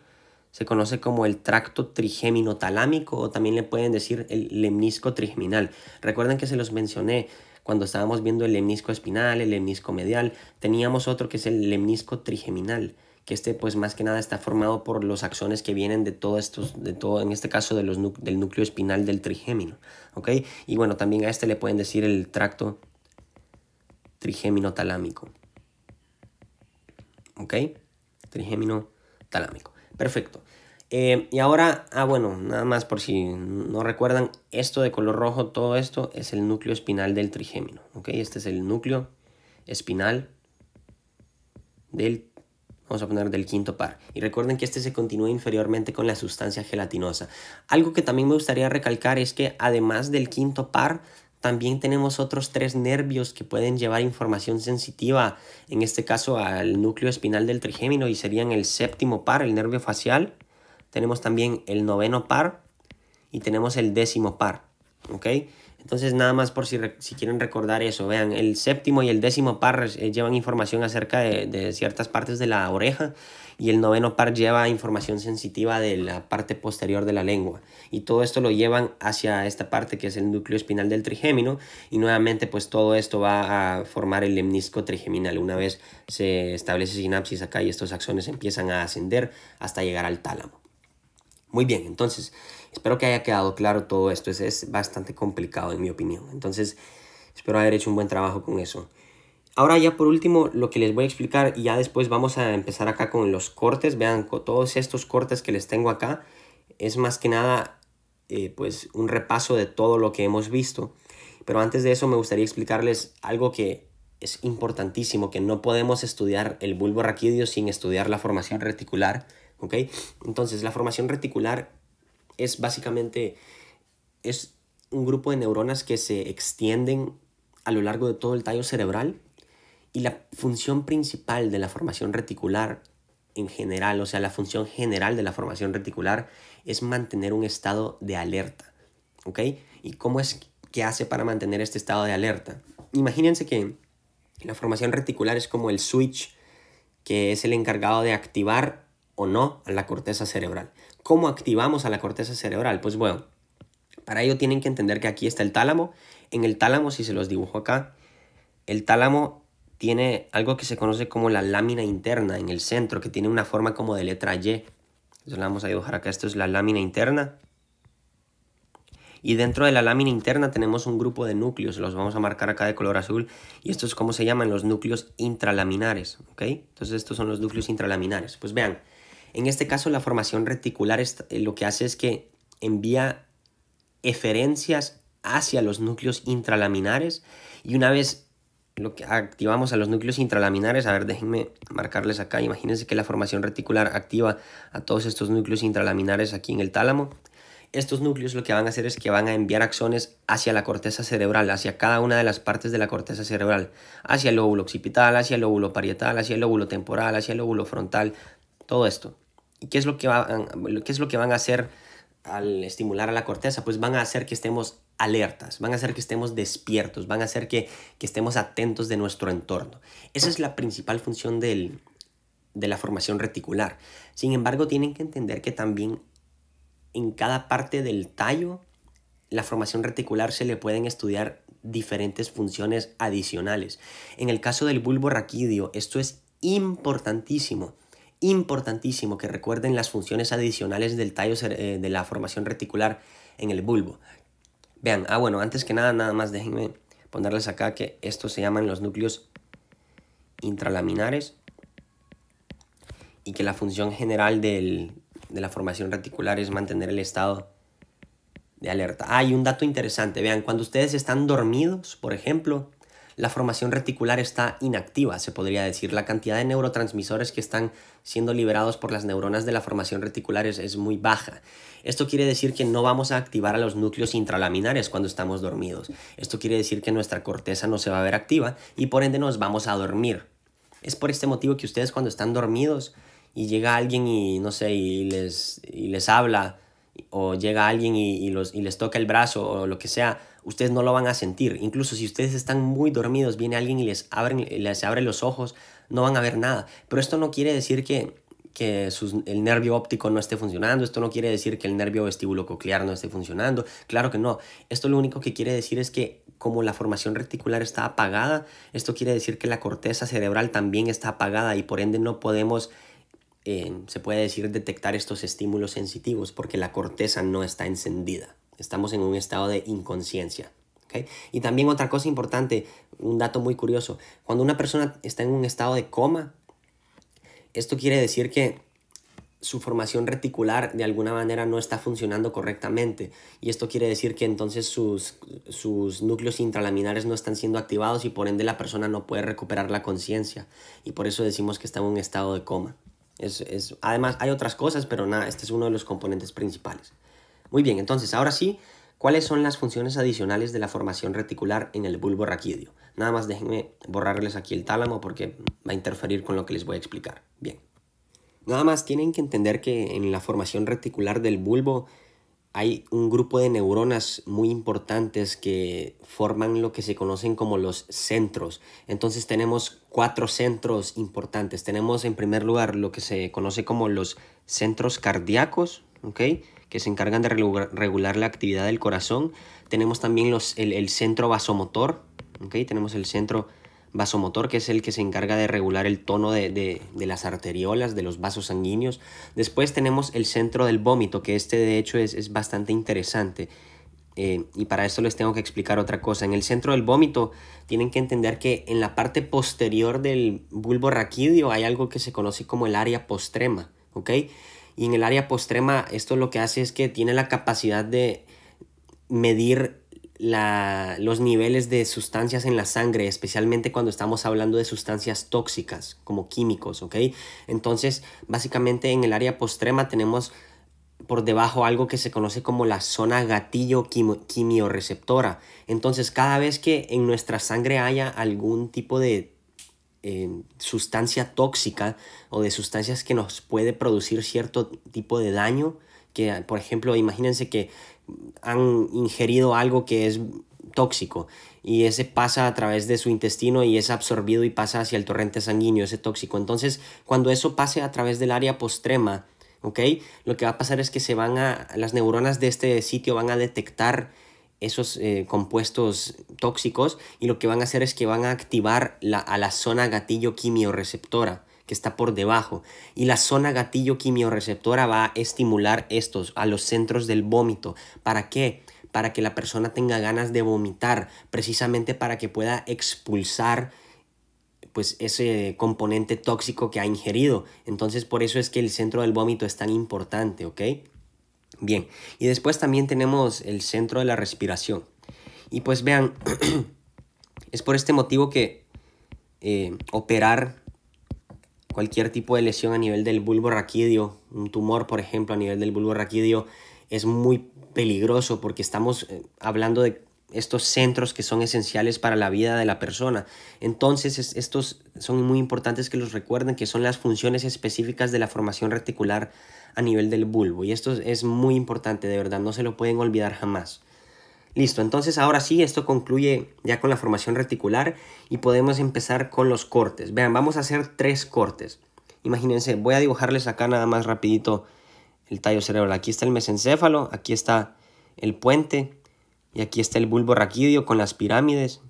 se conoce como el tracto trigémino talámico o también le pueden decir el lemnisco trigeminal. Recuerden que se los mencioné cuando estábamos viendo el lemnisco espinal, el lemnisco medial, teníamos otro que es el lemnisco trigeminal que este pues más que nada está formado por los axones que vienen de todos estos, de todo, en este caso de los, del núcleo espinal del trigémino, ¿ok? Y bueno, también a este le pueden decir el tracto trigémino talámico, ¿ok? Trigémino talámico, perfecto. Eh, y ahora, ah bueno, nada más por si no recuerdan, esto de color rojo, todo esto es el núcleo espinal del trigémino, ¿ok? Este es el núcleo espinal del trigémino vamos a poner del quinto par. Y recuerden que este se continúa inferiormente con la sustancia gelatinosa. Algo que también me gustaría recalcar es que además del quinto par, también tenemos otros tres nervios que pueden llevar información sensitiva, en este caso al núcleo espinal del trigémino y serían el séptimo par, el nervio facial, tenemos también el noveno par y tenemos el décimo par, ¿ok? Entonces, nada más por si, quieren recordar eso, vean, el séptimo y el décimo par eh, llevan información acerca de, de, ciertas partes de la oreja y el noveno par lleva información sensitiva de la parte posterior de la lengua. Y todo esto lo llevan hacia esta parte que es el núcleo espinal del trigémino y nuevamente pues todo esto va a formar el lemnisco trigeminal. Una vez se establece sinapsis acá y estos axones empiezan a ascender hasta llegar al tálamo. Muy bien, entonces Espero que haya quedado claro todo esto. Es, bastante complicado en mi opinión. Entonces, espero haber hecho un buen trabajo con eso. Ahora ya por último lo que les voy a explicar y ya después vamos a empezar acá con los cortes. Vean, todos estos cortes que les tengo acá es más que nada eh, pues un repaso de todo lo que hemos visto. Pero antes de eso me gustaría explicarles algo que es importantísimo, que no podemos estudiar el bulbo raquídeo sin estudiar la formación reticular. okay Entonces la formación reticular es básicamente es un grupo de neuronas que se extienden a lo largo de todo el tallo cerebral y la función principal de la formación reticular en general, o sea, la función general de la formación reticular es mantener un estado de alerta, ¿ok? ¿Y cómo es que hace para mantener este estado de alerta? Imagínense que la formación reticular es como el switch que es el encargado de activar o no a la corteza cerebral. ¿Cómo activamos a la corteza cerebral? Pues bueno, para ello tienen que entender que aquí está el tálamo. En el tálamo, si se los dibujo acá, el tálamo tiene algo que se conoce como la lámina interna en el centro, que tiene una forma como de letra Y. Entonces la vamos a dibujar acá. Esto es la lámina interna. Y dentro de la lámina interna tenemos un grupo de núcleos. Los vamos a marcar acá de color azul. Y esto es como se llaman? Los núcleos intralaminares. ¿Ok? Entonces estos son los núcleos intralaminares. Pues vean, en este caso, la formación reticular eh, lo que hace es que envía eferencias hacia los núcleos intralaminares y una vez lo que activamos a los núcleos intralaminares, a ver, déjenme marcarles acá, imagínense que la formación reticular activa a todos estos núcleos intralaminares aquí en el tálamo. Estos núcleos lo que van a hacer es que van a enviar axones hacia la corteza cerebral, hacia cada una de las partes de la corteza cerebral, hacia el lóbulo occipital, hacia el lóbulo parietal, hacia el lóbulo temporal, hacia el lóbulo frontal, todo esto. ¿Qué es lo que, qué es lo que van a hacer al estimular a la corteza? Pues van a hacer que estemos alertas, van a hacer que estemos despiertos, van a hacer que, estemos atentos de nuestro entorno. Esa es la principal función de la formación reticular. Sin embargo, tienen que entender que también en cada parte del tallo, la formación reticular se le pueden estudiar diferentes funciones adicionales. En el caso del bulbo raquídeo, esto es importantísimo importantísimo que recuerden las funciones adicionales del tallo eh, de la formación reticular en el bulbo. Vean, ah bueno, antes que nada, nada más déjenme ponerles acá que estos se llaman los núcleos intralaminares y que la función general de la formación reticular es mantener el estado de alerta. Hay ah, un dato interesante, vean, cuando ustedes están dormidos, por ejemplo, la formación reticular está inactiva, se podría decir. La cantidad de neurotransmisores que están siendo liberados por las neuronas de la formación reticular es, muy baja. Esto quiere decir que no vamos a activar a los núcleos intralaminares cuando estamos dormidos. Esto quiere decir que nuestra corteza no se va a ver activa y por ende nos vamos a dormir. Es por este motivo que ustedes cuando están dormidos y llega alguien y no sé, y les, y les habla o llega alguien y, los, les toca el brazo o lo que sea, ustedes no lo van a sentir. Incluso si ustedes están muy dormidos, viene alguien y les, abren, les abre los ojos, no van a ver nada. Pero esto no quiere decir que, el nervio óptico no esté funcionando, esto no quiere decir que el nervio vestíbulo coclear no esté funcionando, claro que no. Esto lo único que quiere decir es que como la formación reticular está apagada, esto quiere decir que la corteza cerebral también está apagada y por ende no podemos se puede decir detectar estos estímulos sensitivos porque la corteza no está encendida. Estamos en un estado de inconsciencia. Y también otra cosa importante, un dato muy curioso, cuando una persona está en un estado de coma, esto quiere decir que su formación reticular de alguna manera no está funcionando correctamente y esto quiere decir que entonces sus, sus núcleos intralaminares no están siendo activados y por ende la persona no puede recuperar la conciencia y por eso decimos que está en un estado de coma. Es, además hay otras cosas, pero nada, este es uno de los componentes principales. Muy bien, entonces ahora sí, ¿cuáles son las funciones adicionales de la formación reticular en el bulbo raquídeo? Nada más déjenme borrarles aquí el tálamo porque va a interferir con lo que les voy a explicar. Bien. Nada más tienen que entender que en la formación reticular del bulbo hay un grupo de neuronas muy importantes que forman lo que se conocen como los centros. Entonces tenemos cuatro centros importantes. Tenemos en primer lugar lo que se conoce como los centros cardíacos, que se encargan de regular la actividad del corazón. Tenemos también los, el, centro vasomotor, tenemos el centro vasomotor, que es el que se encarga de regular el tono de, las arteriolas, de los vasos sanguíneos. Después tenemos el centro del vómito, que este de hecho es, bastante interesante. Eh, y para esto les tengo que explicar otra cosa. En el centro del vómito tienen que entender que en la parte posterior del bulbo raquídeo hay algo que se conoce como el área postrema, ¿ok? Y en el área postrema esto lo que hace es que tiene la capacidad de medir la, los niveles de sustancias en la sangre, especialmente cuando estamos hablando de sustancias tóxicas como químicos, ¿ok? Entonces, básicamente en el área postrema tenemos por debajo algo que se conoce como la zona gatillo quimioreceptora. Entonces, cada vez que en nuestra sangre haya algún tipo de eh, sustancia tóxica o de sustancias que nos puede producir cierto tipo de daño, que por ejemplo, imagínense que han ingerido algo que es tóxico y ese pasa a través de su intestino y es absorbido y pasa hacia el torrente sanguíneo, ese tóxico. Entonces, cuando eso pase a través del área postrema, ¿ok? Lo que va a pasar es que se van a, las neuronas de este sitio van a detectar esos eh, compuestos tóxicos y lo que van a hacer es que van a activar la, a la zona gatillo quimioreceptora que está por debajo. Y la zona gatillo quimioreceptora va a estimular estos, a los centros del vómito. ¿Para qué? Para que la persona tenga ganas de vomitar, precisamente para que pueda expulsar pues ese componente tóxico que ha ingerido. Entonces por eso es que el centro del vómito es tan importante, ¿ok? Bien, y después también tenemos el centro de la respiración. Y pues vean, es por este motivo que eh, operar cualquier tipo de lesión a nivel del bulbo raquídeo, un tumor por ejemplo a nivel del bulbo raquídeo, es muy peligroso porque estamos eh, hablando de estos centros que son esenciales para la vida de la persona. Entonces, estos son muy importantes que los recuerden, que son las funciones específicas de la formación reticular a nivel del bulbo. Y esto es muy importante, de verdad, no se lo pueden olvidar jamás. Listo, entonces ahora sí, esto concluye ya con la formación reticular y podemos empezar con los cortes. Vean, vamos a hacer tres cortes. Imagínense, voy a dibujarles acá nada más rapidito el tallo cerebral. Aquí está el mesencéfalo, aquí está el puente y aquí está el bulbo raquídeo con las pirámides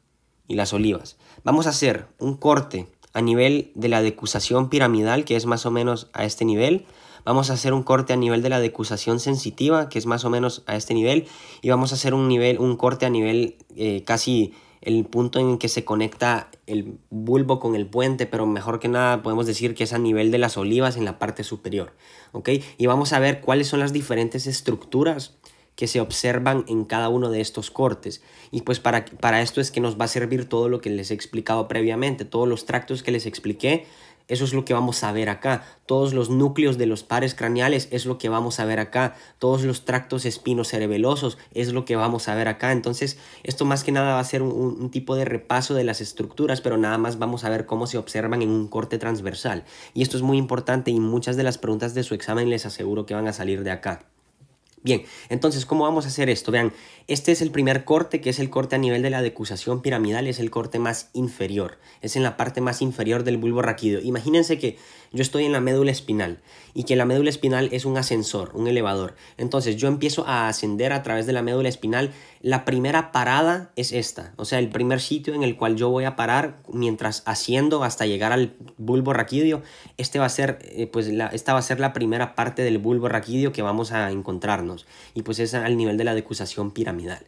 y las olivas. Vamos a hacer un corte a nivel de la decusación piramidal, que es más o menos a este nivel. Vamos a hacer un corte a nivel de la decusación sensitiva, que es más o menos a este nivel, y vamos a hacer un, nivel, un corte a nivel eh, casi el punto en que se conecta el bulbo con el puente, pero mejor que nada podemos decir que es a nivel de las olivas en la parte superior, ¿ok? Y vamos a ver cuáles son las diferentes estructuras que se observan en cada uno de estos cortes. Y pues para, para esto es que nos va a servir todo lo que les he explicado previamente, todos los tractos que les expliqué eso es lo que vamos a ver acá. Todos los núcleos de los pares craneales es lo que vamos a ver acá. Todos los tractos espinos cerebelosos es lo que vamos a ver acá. Entonces, esto más que nada va a ser un, un, tipo de repaso de las estructuras, pero nada más vamos a ver cómo se observan en un corte transversal. Y esto es muy importante y muchas de las preguntas de su examen les aseguro que van a salir de acá. Bien, entonces, ¿cómo vamos a hacer esto? Vean, este es el primer corte, que es el corte a nivel de la decusación piramidal, es el corte más inferior, es en la parte más inferior del bulbo raquídeo. Imagínense que yo estoy en la médula espinal y que la médula espinal es un ascensor, un elevador. Entonces, yo empiezo a ascender a través de la médula espinal. La primera parada es esta, o sea, el primer sitio en el cual yo voy a parar mientras haciendo hasta llegar al bulbo raquídeo. Este va a ser, eh, pues, la, esta va a ser la primera parte del bulbo raquídeo que vamos a encontrarnos y pues es al nivel de la decusación piramidal.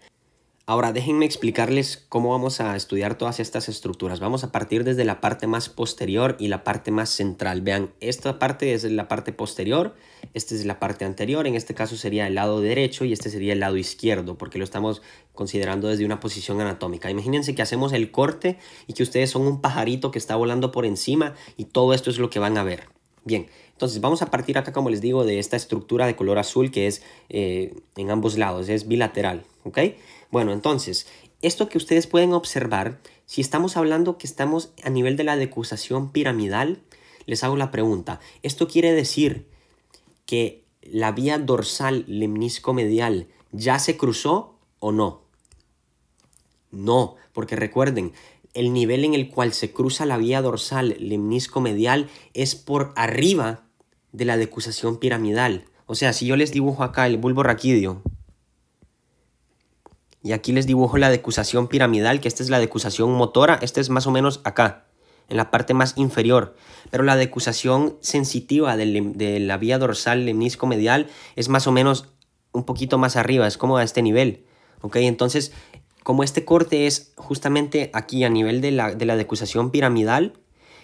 Ahora déjenme explicarles cómo vamos a estudiar todas estas estructuras. Vamos a partir desde la parte más posterior y la parte más central. Vean, esta parte es la parte posterior, esta es la parte anterior, en este caso sería el lado derecho y este sería el lado izquierdo, porque lo estamos considerando desde una posición anatómica. Imagínense que hacemos el corte y que ustedes son un pajarito que está volando por encima y todo esto es lo que van a ver. Bien, entonces vamos a partir acá, como les digo, de esta estructura de color azul que es eh, en ambos lados, es bilateral, ¿ok? Bueno, entonces, esto que ustedes pueden observar, si estamos hablando que estamos a nivel de la decusación piramidal, les hago la pregunta, ¿esto quiere decir que la vía dorsal lemnisco-medial ya se cruzó o no? No, porque recuerden, el nivel en el cual se cruza la vía dorsal lemnisco-medial es por arriba de la decusación piramidal. O sea, si yo les dibujo acá el bulbo raquídeo y aquí les dibujo la decusación piramidal, que esta es la decusación motora, esta es más o menos acá, en la parte más inferior. Pero la decusación sensitiva de, de la vía dorsal lemnisco-medial es más o menos un poquito más arriba, es como a este nivel. ¿Ok? Entonces, como este corte es justamente aquí a nivel de la, de la decusación piramidal,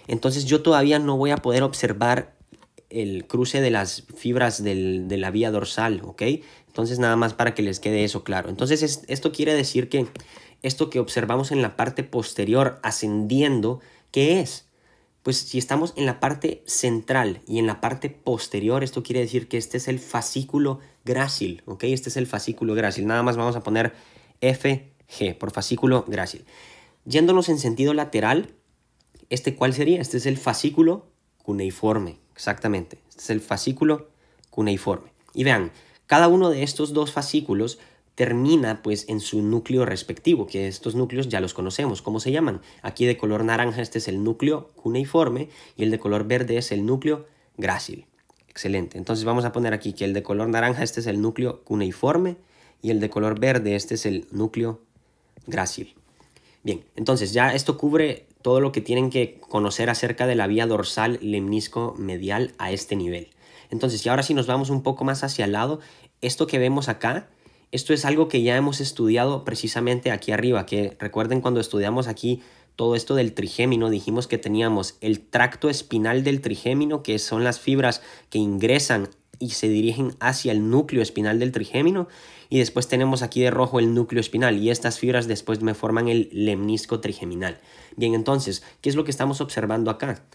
entonces yo todavía no voy a poder observar el cruce de las fibras de la vía dorsal, ¿ok? Entonces nada más para que les quede eso claro. Entonces esto quiere decir que esto que observamos en la parte posterior ascendiendo, ¿qué es? Pues si estamos en la parte central y en la parte posterior, esto quiere decir que este es el fascículo grácil, ¿ok? Este es el fascículo grácil. Nada más vamos a poner FG por fascículo grácil. Yéndonos en sentido lateral, ¿este cuál sería? Este es el fascículo cuneiforme, Exactamente. Este es el fascículo cuneiforme. Y vean, cada uno de estos dos fascículos termina pues en su núcleo respectivo, que estos núcleos ya los conocemos, ¿cómo se llaman? Aquí de color naranja este es el núcleo cuneiforme y el de color verde es el núcleo grácil. Excelente, entonces vamos a poner aquí que el de color naranja este es el núcleo cuneiforme y el de color verde este es el núcleo grácil. Bien, entonces ya esto cubre todo lo que tienen que conocer acerca de la vía dorsal lemnisco medial a este nivel. Entonces, y ahora si nos vamos un poco más hacia el lado, esto que vemos acá, esto es algo que ya hemos estudiado precisamente aquí arriba, que recuerden cuando estudiamos aquí todo esto del trigémino, dijimos que teníamos el tracto espinal del trigémino, que son las fibras que ingresan y se dirigen hacia el núcleo espinal del trigémino, y después tenemos aquí de rojo el núcleo espinal y estas fibras después me forman el lemnisco trigeminal. Bien, entonces, ¿qué es lo que estamos observando acá?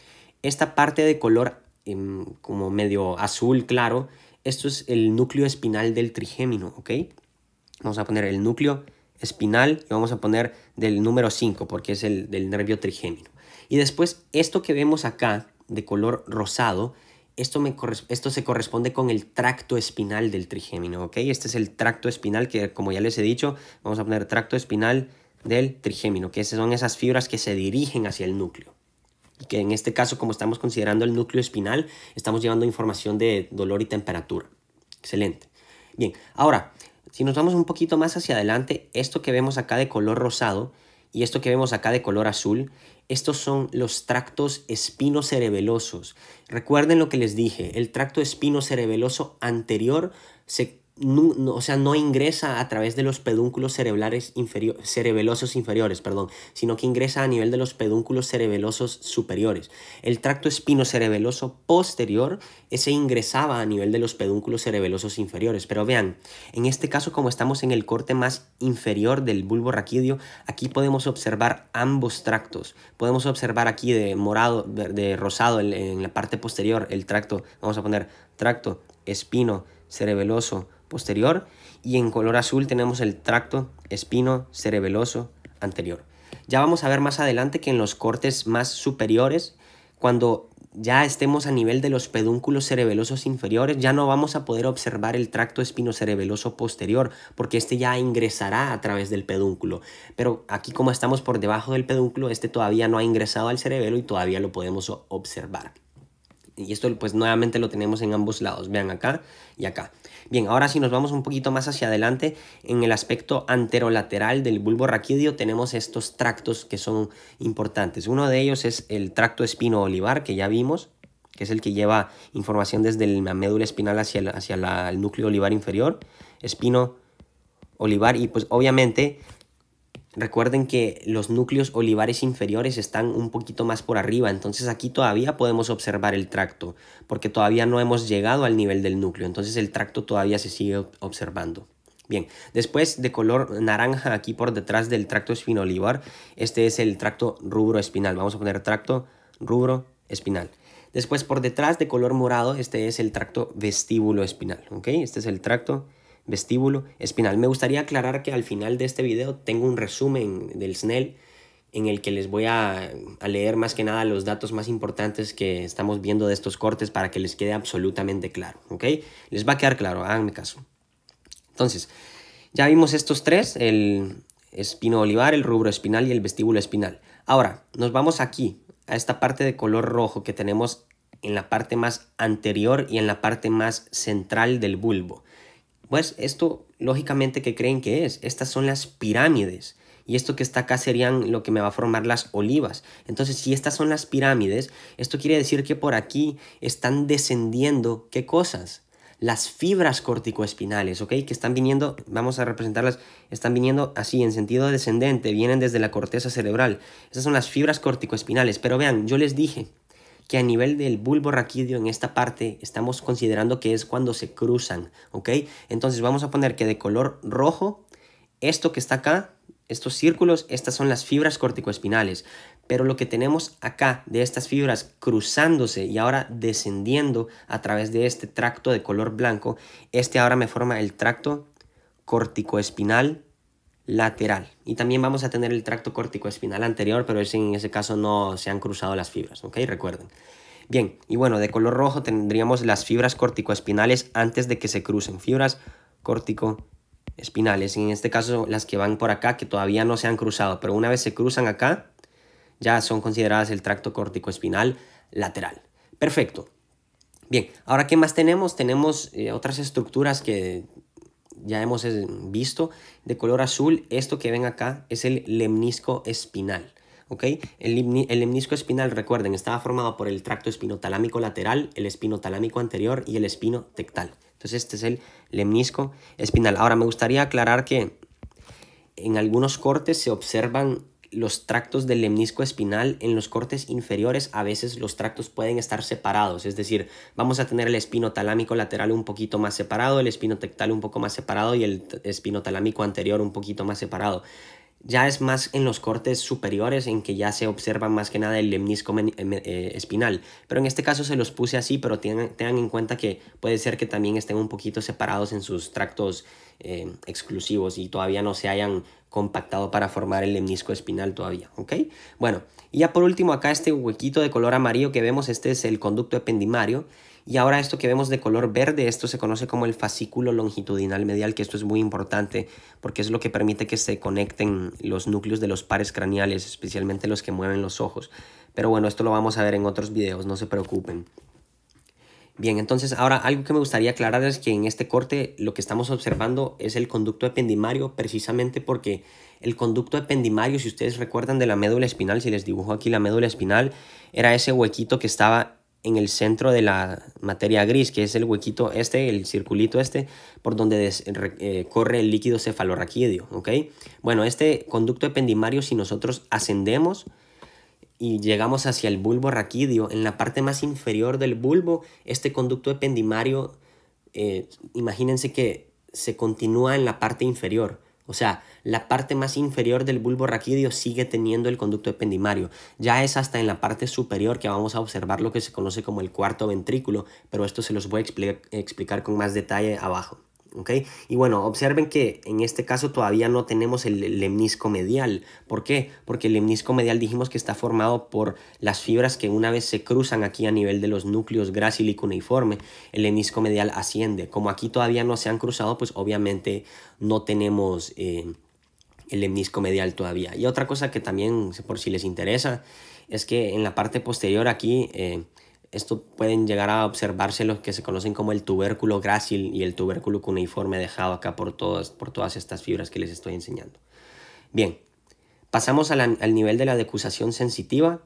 Esta parte de color em, como medio azul claro, esto es el núcleo espinal del trigémino, ¿ok? Vamos a poner el núcleo espinal y vamos a poner del número 5 porque es el del nervio trigémino. Y después esto que vemos acá de color rosado esto, se corresponde con el tracto espinal del trigémino, ¿ok? Este es el tracto espinal que, como ya les he dicho, vamos a poner tracto espinal del trigémino, que son esas fibras que se dirigen hacia el núcleo. Y que en este caso, como estamos considerando el núcleo espinal, estamos llevando información de dolor y temperatura. Excelente. Bien, ahora, si nos vamos un poquito más hacia adelante, esto que vemos acá de color rosado y esto que vemos acá de color azul, estos son los tractos espinocerebelosos. Recuerden lo que les dije, el tracto espinocerebeloso anterior se no, o sea, no ingresa a través de los pedúnculos cerebrales cerebelosos inferiores, perdón, sino que ingresa a nivel de los pedúnculos cerebelosos superiores. El tracto espinocerebeloso posterior, ese ingresaba a nivel de los pedúnculos cerebelosos inferiores. Pero vean, en este caso, como estamos en el corte más inferior del bulbo raquídeo, aquí podemos observar ambos tractos. Podemos observar aquí de morado, de rosado en la parte posterior, el tracto, vamos a poner tracto, espino, cerebeloso, posterior y en color azul tenemos el tracto espino cerebeloso anterior. Ya vamos a ver más adelante que en los cortes más superiores, cuando ya estemos a nivel de los pedúnculos cerebelosos inferiores, ya no vamos a poder observar el tracto espino cerebeloso posterior, porque este ya ingresará a través del pedúnculo. Pero aquí como estamos por debajo del pedúnculo, este todavía no ha ingresado al cerebelo y todavía lo podemos observar y esto pues nuevamente lo tenemos en ambos lados, vean acá y acá. Bien, ahora si nos vamos un poquito más hacia adelante, en el aspecto anterolateral del bulbo raquídeo tenemos estos tractos que son importantes. Uno de ellos es el tracto espino olivar que ya vimos, que es el que lleva información desde la médula espinal hacia, hacia el núcleo olivar inferior, espino olivar y pues obviamente Recuerden que los núcleos olivares inferiores están un poquito más por arriba, entonces aquí todavía podemos observar el tracto, porque todavía no hemos llegado al nivel del núcleo, entonces el tracto todavía se sigue observando. Bien, después de color naranja aquí por detrás del tracto espinolivar, este es el tracto rubro espinal. Vamos a poner tracto rubro espinal. Después por detrás de color morado, este es el tracto vestíbulo espinal, ¿ok? Este es el tracto vestíbulo espinal. Me gustaría aclarar que al final de este video tengo un resumen del snell en el que les voy a, leer más que nada los datos más importantes que estamos viendo de estos cortes para que les quede absolutamente claro, ¿ok? Les va a quedar claro, haganme caso. Entonces, ya vimos estos tres, el espino olivar, el rubro espinal y el vestíbulo espinal. Ahora, nos vamos aquí, a esta parte de color rojo que tenemos en la parte más anterior y en la parte más central del bulbo. Pues esto, lógicamente, que creen que es? Estas son las pirámides. Y esto que está acá serían lo que me va a formar las olivas. Entonces, si estas son las pirámides, esto quiere decir que por aquí están descendiendo, ¿qué cosas? Las fibras corticoespinales, ¿ok? Que están viniendo, vamos a representarlas, están viniendo así, en sentido descendente, vienen desde la corteza cerebral. Esas son las fibras corticoespinales. Pero vean, yo les dije, que a nivel del bulbo raquídeo en esta parte estamos considerando que es cuando se cruzan, ¿ok? Entonces vamos a poner que de color rojo, esto que está acá, estos círculos, estas son las fibras corticoespinales. Pero lo que tenemos acá de estas fibras cruzándose y ahora descendiendo a través de este tracto de color blanco, este ahora me forma el tracto corticoespinal lateral. Y también vamos a tener el tracto córtico anterior, pero es, en ese caso no se han cruzado las fibras, ¿ok? Recuerden. Bien, y bueno, de color rojo tendríamos las fibras corticoespinales antes de que se crucen. Fibras corticoespinales, y en este caso las que van por acá, que todavía no se han cruzado, pero una vez se cruzan acá, ya son consideradas el tracto corticoespinal lateral. Perfecto. Bien, ahora ¿qué más tenemos? Tenemos eh, otras estructuras que ya hemos eh, visto, de color azul, esto que ven acá es el lemnisco espinal. El, lemnisco espinal, recuerden, estaba formado por el tracto espinotalámico lateral, el espinotalámico anterior y el espino tectal. Entonces este es el lemnisco espinal. Ahora me gustaría aclarar que en algunos cortes se observan los tractos del lemnisco espinal en los cortes inferiores a veces los tractos pueden estar separados, es decir, vamos a tener el espino talámico lateral un poquito más separado, el espino tectal un poco más separado y el espino talámico anterior un poquito más separado ya es más en los cortes superiores en que ya se observa más que nada el lemnisco eh, eh, espinal. Pero en este caso se los puse así, pero tengan, en cuenta que puede ser que también estén un poquito separados en sus tractos eh, exclusivos y todavía no se hayan compactado para formar el lemnisco espinal todavía, ¿ok? Bueno, y ya por último acá este huequito de color amarillo que vemos, este es el conducto ependimario y ahora esto que vemos de color verde, esto se conoce como el fascículo longitudinal medial, que esto es muy importante porque es lo que permite que se conecten los núcleos de los pares craneales, especialmente los que mueven los ojos. Pero bueno, esto lo vamos a ver en otros videos, no se preocupen. Bien, entonces ahora algo que me gustaría aclarar es que en este corte lo que estamos observando es el conducto ependimario, precisamente porque el conducto ependimario, si ustedes recuerdan de la médula espinal, si les dibujo aquí la médula espinal, era ese huequito que estaba en el centro de la materia gris, que es el huequito este, el circulito este, por donde eh, corre el líquido cefalorraquídeo, ¿ok? Bueno, este conducto ependimario, si nosotros ascendemos y llegamos hacia el bulbo raquídeo, en la parte más inferior del bulbo, este conducto ependimario, eh, imagínense que se continúa en la parte inferior, o sea, la parte más inferior del bulbo raquídeo sigue teniendo el conducto ependimario. Ya es hasta en la parte superior que vamos a observar lo que se conoce como el cuarto ventrículo, pero esto se los voy a explicar con más detalle abajo. Y bueno, observen que en este caso todavía no tenemos el lemnisco medial. ¿Por qué? Porque el lemnisco medial dijimos que está formado por las fibras que una vez se cruzan aquí a nivel de los núcleos grácil y cuneiforme, el lemnisco medial asciende. Como aquí todavía no se han cruzado, pues obviamente no tenemos... Eh, el lemnisco medial todavía. Y otra cosa que también, por si les interesa, es que en la parte posterior aquí eh, esto pueden llegar a observarse los que se conocen como el tubérculo grácil y el tubérculo cuneiforme dejado acá por todas, por todas estas fibras que les estoy enseñando. Bien, pasamos al nivel de la decusación sensitiva,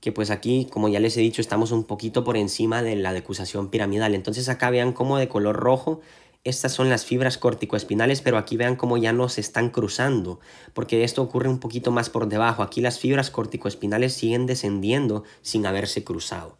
que pues aquí, como ya les he dicho, estamos un poquito por encima de la decusación piramidal. Entonces acá vean cómo de color rojo estas son las fibras corticoespinales, pero aquí vean cómo ya no se están cruzando, porque esto ocurre un poquito más por debajo. Aquí las fibras corticoespinales siguen descendiendo sin haberse cruzado.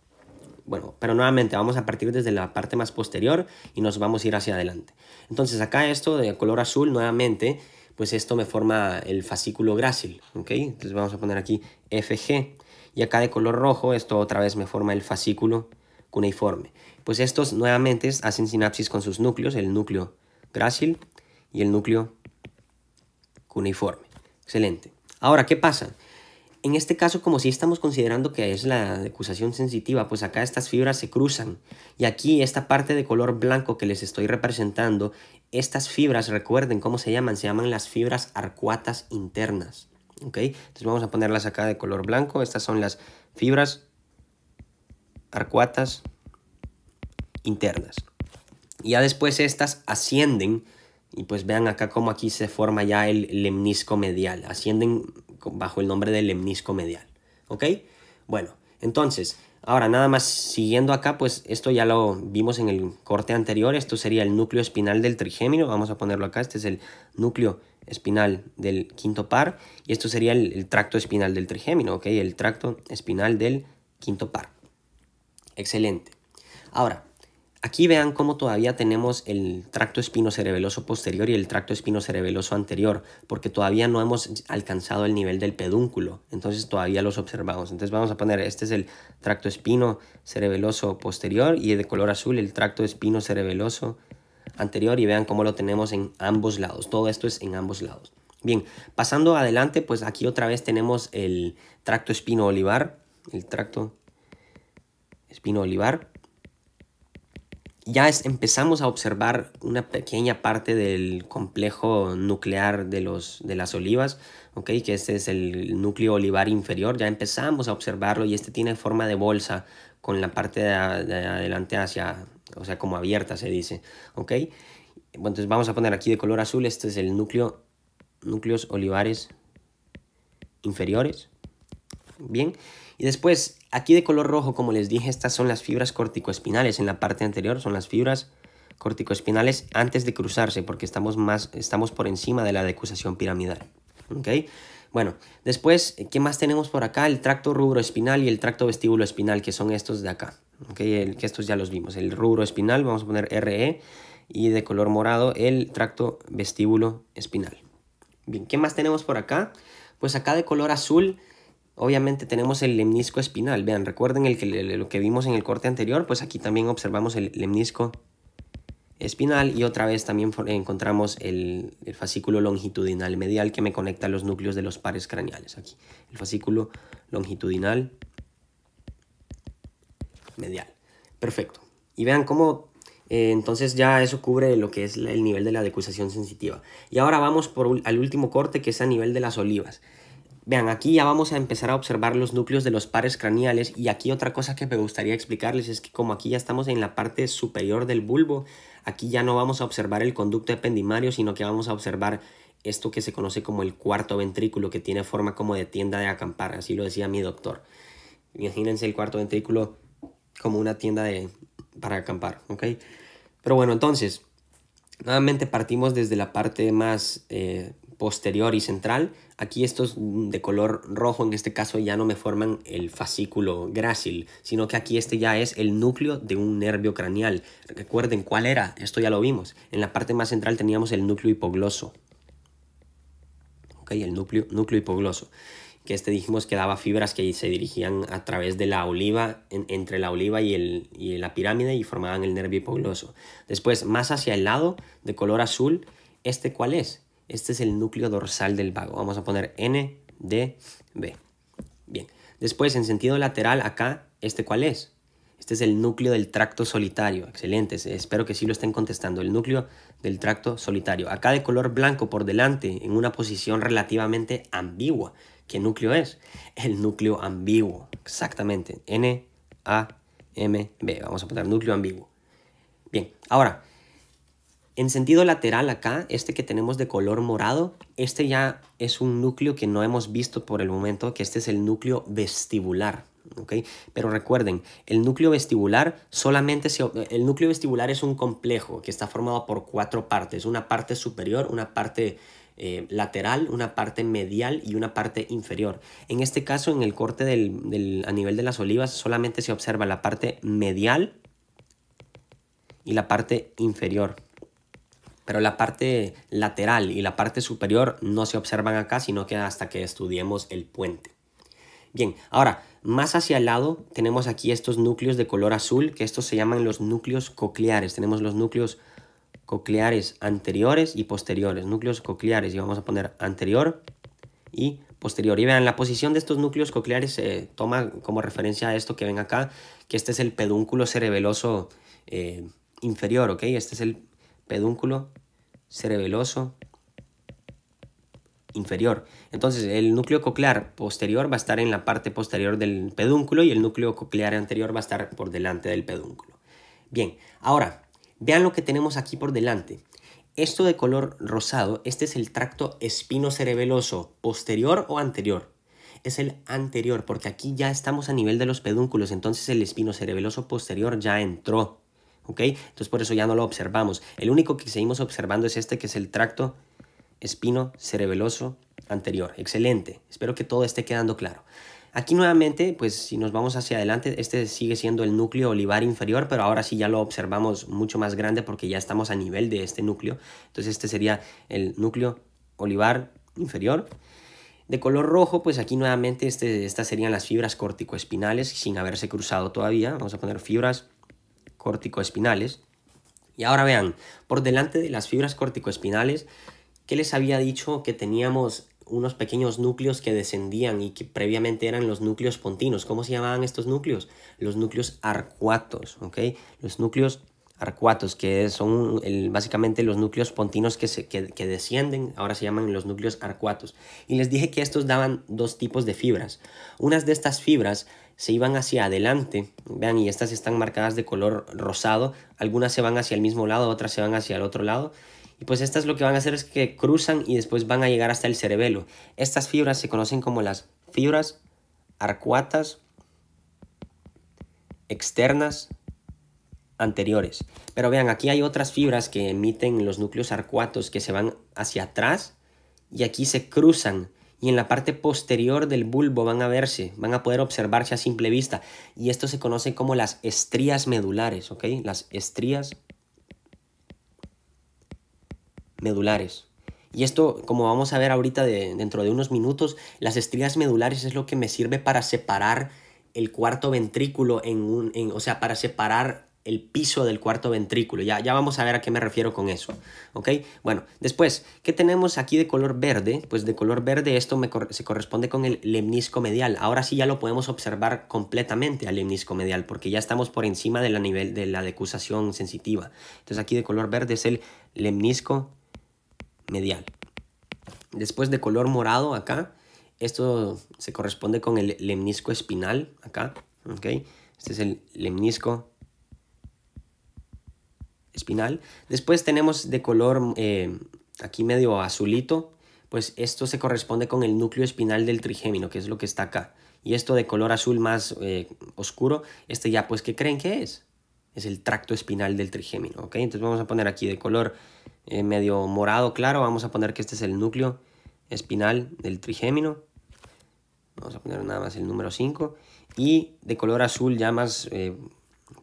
Bueno, pero nuevamente vamos a partir desde la parte más posterior y nos vamos a ir hacia adelante. Entonces acá esto de color azul nuevamente, pues esto me forma el fascículo grácil, ¿ok? Entonces vamos a poner aquí FG y acá de color rojo esto otra vez me forma el fascículo cuneiforme. Pues estos nuevamente hacen sinapsis con sus núcleos, el núcleo grácil y el núcleo cuneiforme. Excelente. Ahora, ¿qué pasa? En este caso, como si estamos considerando que es la acusación sensitiva, pues acá estas fibras se cruzan y aquí esta parte de color blanco que les estoy representando, estas fibras, recuerden cómo se llaman, se llaman las fibras arcuatas internas. ¿ok? Entonces vamos a ponerlas acá de color blanco, estas son las fibras arcuatas internas. Y ya después estas ascienden y pues vean acá cómo aquí se forma ya el lemnisco medial, ascienden bajo el nombre del lemnisco medial. ¿Ok? Bueno, entonces, ahora nada más siguiendo acá, pues esto ya lo vimos en el corte anterior. Esto sería el núcleo espinal del trigémino. Vamos a ponerlo acá. Este es el núcleo espinal del quinto par. Y esto sería el, el tracto espinal del trigémino, ¿ok? El tracto espinal del quinto par. Excelente. Ahora, Aquí vean cómo todavía tenemos el tracto espinocerebeloso posterior y el tracto espinocerebeloso anterior, porque todavía no hemos alcanzado el nivel del pedúnculo, entonces todavía los observamos. Entonces vamos a poner, este es el tracto espinocerebeloso posterior y de color azul el tracto espinocerebeloso anterior y vean cómo lo tenemos en ambos lados. Todo esto es en ambos lados. Bien, pasando adelante, pues aquí otra vez tenemos el tracto espino olivar, el tracto espino olivar ya empezamos a observar una pequeña parte del complejo nuclear de, las olivas, okay, que este es el núcleo olivar inferior, ya empezamos a observarlo y este tiene forma de bolsa con la parte de, adelante hacia, o sea, como abierta se dice, okay entonces vamos a poner aquí de color azul, este es el núcleo, núcleos olivares inferiores, ¿bien? Y después, aquí de color rojo, como les dije, estas son las fibras corticoespinales. En la parte anterior son las fibras corticoespinales antes de cruzarse, porque estamos, más, estamos por encima de la decusación piramidal. Bueno, después, ¿qué más tenemos por acá? El tracto rubroespinal y el tracto vestíbulo espinal, que son estos de acá. que estos ya los vimos. El rubro espinal vamos a poner RE, y de color morado el tracto vestíbulo espinal. Bien, ¿qué más tenemos por acá? Pues acá de color azul Obviamente tenemos el lemnisco espinal. Vean, recuerden lo que vimos en el corte anterior, pues aquí también observamos el lemnisco espinal y otra vez también encontramos el, fascículo longitudinal medial que me conecta los núcleos de los pares craneales aquí. El fascículo longitudinal medial. Perfecto. Y vean cómo eh, entonces ya eso cubre lo que es el nivel de la decusación sensitiva. Y ahora vamos por, al último corte que es a nivel de las olivas. Vean, aquí ya vamos a empezar a observar los núcleos de los pares craneales y aquí otra cosa que me gustaría explicarles es que como aquí ya estamos en la parte superior del bulbo, aquí ya no vamos a observar el conducto ependimario, sino que vamos a observar esto que se conoce como el cuarto ventrículo, que tiene forma como de tienda de acampar, así lo decía mi doctor. Imagínense el cuarto ventrículo como una tienda para acampar, ¿ok? Pero bueno, entonces, nuevamente partimos desde la parte más eh, posterior y central, Aquí estos mm, de color rojo en este caso ya no me forman el fascículo grácil, sino que aquí este ya es el núcleo de un nervio craneal. Recuerden cuál era, esto ya lo vimos. En la parte más central teníamos el núcleo hipogloso. Ok, el núcleo, núcleo hipogloso. Que este dijimos que daba fibras que se dirigían a través de la oliva, entre la oliva y, y la pirámide y formaban el nervio hipogloso. Después, más hacia el lado, de color azul, ¿este cuál es? Este es el núcleo dorsal del vago. Vamos a poner N, D, B. Bien. Después, en sentido lateral, acá, ¿este cuál es? Este es el núcleo del tracto solitario. Excelente, espero que sí lo estén contestando. El núcleo del tracto solitario. Acá de color blanco por delante, en una posición relativamente ambigua. ¿Qué núcleo es? El núcleo ambiguo. Exactamente. N, A, M, B. Vamos a poner núcleo ambiguo. Bien, ahora, en sentido lateral acá, este que tenemos de color morado, este ya es un núcleo que no hemos visto por el momento, que este es el núcleo vestibular. Pero recuerden, el núcleo vestibular solamente se, el núcleo vestibular es un complejo que está formado por cuatro partes, una parte superior, una parte eh, lateral, una parte medial y una parte inferior. En este caso, en el corte a nivel de las olivas, solamente se observa la parte medial y la parte inferior pero la parte lateral y la parte superior no se observan acá, sino que hasta que estudiemos el puente. Bien, ahora, más hacia el lado tenemos aquí estos núcleos de color azul, que estos se llaman los núcleos cocleares. Tenemos los núcleos cocleares anteriores y posteriores. Núcleos cocleares, y vamos a poner anterior y posterior. Y vean, la posición de estos núcleos cocleares se eh, toma como referencia a esto que ven acá, que este es el pedúnculo cerebeloso eh, inferior, ¿ok? Este es el pedúnculo cerebeloso inferior. Entonces, el núcleo coclear posterior va a estar en la parte posterior del pedúnculo y el núcleo coclear anterior va a estar por delante del pedúnculo. Bien, ahora, vean lo que tenemos aquí por delante. Esto de color rosado, este es el tracto espinocerebeloso posterior o anterior. Es el anterior, porque aquí ya estamos a nivel de los pedúnculos, entonces el espinocerebeloso posterior ya entró. Entonces por eso ya no lo observamos. El único que seguimos observando es este que es el tracto espino cerebeloso anterior. Excelente. Espero que todo esté quedando claro. Aquí nuevamente, pues si nos vamos hacia adelante, este sigue siendo el núcleo olivar inferior, pero ahora sí ya lo observamos mucho más grande porque ya estamos a nivel de este núcleo. Entonces este sería el núcleo olivar inferior. De color rojo, pues aquí nuevamente este, estas serían las fibras corticoespinales sin haberse cruzado todavía. Vamos a poner fibras corticoespinales. Y ahora vean, por delante de las fibras corticoespinales, que les había dicho que teníamos unos pequeños núcleos que descendían y que previamente eran los núcleos pontinos. ¿Cómo se llamaban estos núcleos? Los núcleos arcuatos, ¿ok? Los núcleos arcuatos, que son básicamente los núcleos pontinos que, se, que, descienden, ahora se llaman los núcleos arcuatos. Y les dije que estos daban dos tipos de fibras. Unas de estas fibras se iban hacia adelante, vean, y estas están marcadas de color rosado, algunas se van hacia el mismo lado, otras se van hacia el otro lado, y pues estas lo que van a hacer es que cruzan y después van a llegar hasta el cerebelo. Estas fibras se conocen como las fibras arcuatas externas anteriores. Pero vean, aquí hay otras fibras que emiten los núcleos arcuatos que se van hacia atrás y aquí se cruzan y en la parte posterior del bulbo van a verse, van a poder observarse a simple vista. Y esto se conoce como las estrías medulares, ¿ok? Las estrías medulares. Y esto, como vamos a ver ahorita dentro de unos minutos, las estrías medulares es lo que me sirve para separar el cuarto ventrículo en un, o sea, para separar el piso del cuarto ventrículo. Ya, ya vamos a ver a qué me refiero con eso. ¿Ok? Bueno, después, ¿qué tenemos aquí de color verde? Pues de color verde esto se corresponde con el lemnisco medial. Ahora sí ya lo podemos observar completamente al lemnisco medial porque ya estamos por encima de la nivel de la decusación sensitiva. Entonces aquí de color verde es el lemnisco medial. Después de color morado acá, esto se corresponde con el lemnisco espinal acá. ¿Ok? Este es el lemnisco espinal. Después tenemos de color eh, aquí medio azulito, pues esto se corresponde con el núcleo espinal del trigémino, que es lo que está acá. Y esto de color azul más eh, oscuro, este ya pues, ¿qué creen que es? Es el tracto espinal del trigémino, ¿ok? Entonces vamos a poner aquí de color eh, medio morado claro, vamos a poner que este es el núcleo espinal del trigémino. Vamos a poner nada más el número 5. Y de color azul ya más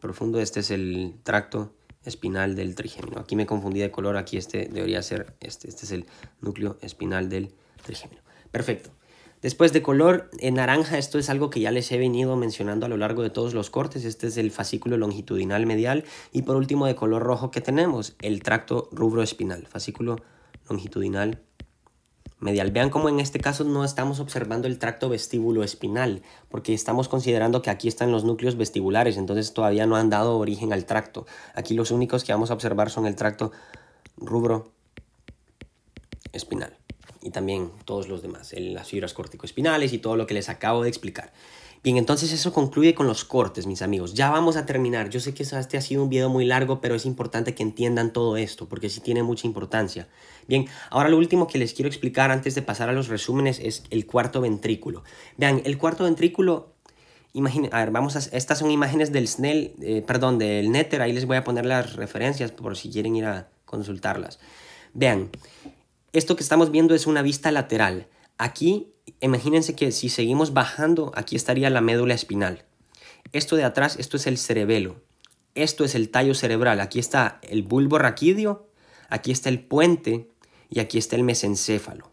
profundo, este es el tracto espinal del trigémino. Aquí me confundí de color, aquí este debería ser este. Este es el núcleo espinal del trigémino. Perfecto. Después de color en naranja, esto es algo que ya les he venido mencionando a lo largo de todos los cortes. Este es el fascículo longitudinal medial. Y por último, de color rojo que tenemos, el tracto rubroespinal, fascículo longitudinal medial. Vean cómo en este caso no estamos observando el tracto vestíbulo espinal, porque estamos considerando que aquí están los núcleos vestibulares, entonces todavía no han dado origen al tracto. Aquí los únicos que vamos a observar son el tracto rubro espinal y también todos los demás, las fibras corticoespinales y todo lo que les acabo de explicar. Bien, entonces eso concluye con los cortes, mis amigos. Ya vamos a terminar. Yo sé que este ha sido un video muy largo, pero es importante que entiendan todo esto, porque sí tiene mucha importancia. Bien, ahora lo último que les quiero explicar antes de pasar a los resúmenes es el cuarto ventrículo. Vean, el cuarto ventrículo imaginen, a ver, vamos a, estas son imágenes del Snell, eh, perdón, del Netter, ahí les voy a poner las referencias por si quieren ir a consultarlas. Vean, esto que estamos viendo es una vista lateral. Aquí, imagínense que si seguimos bajando, aquí estaría la médula espinal. Esto de atrás, esto es el cerebelo. Esto es el tallo cerebral. Aquí está el bulbo raquídeo, aquí está el puente y aquí está el mesencéfalo.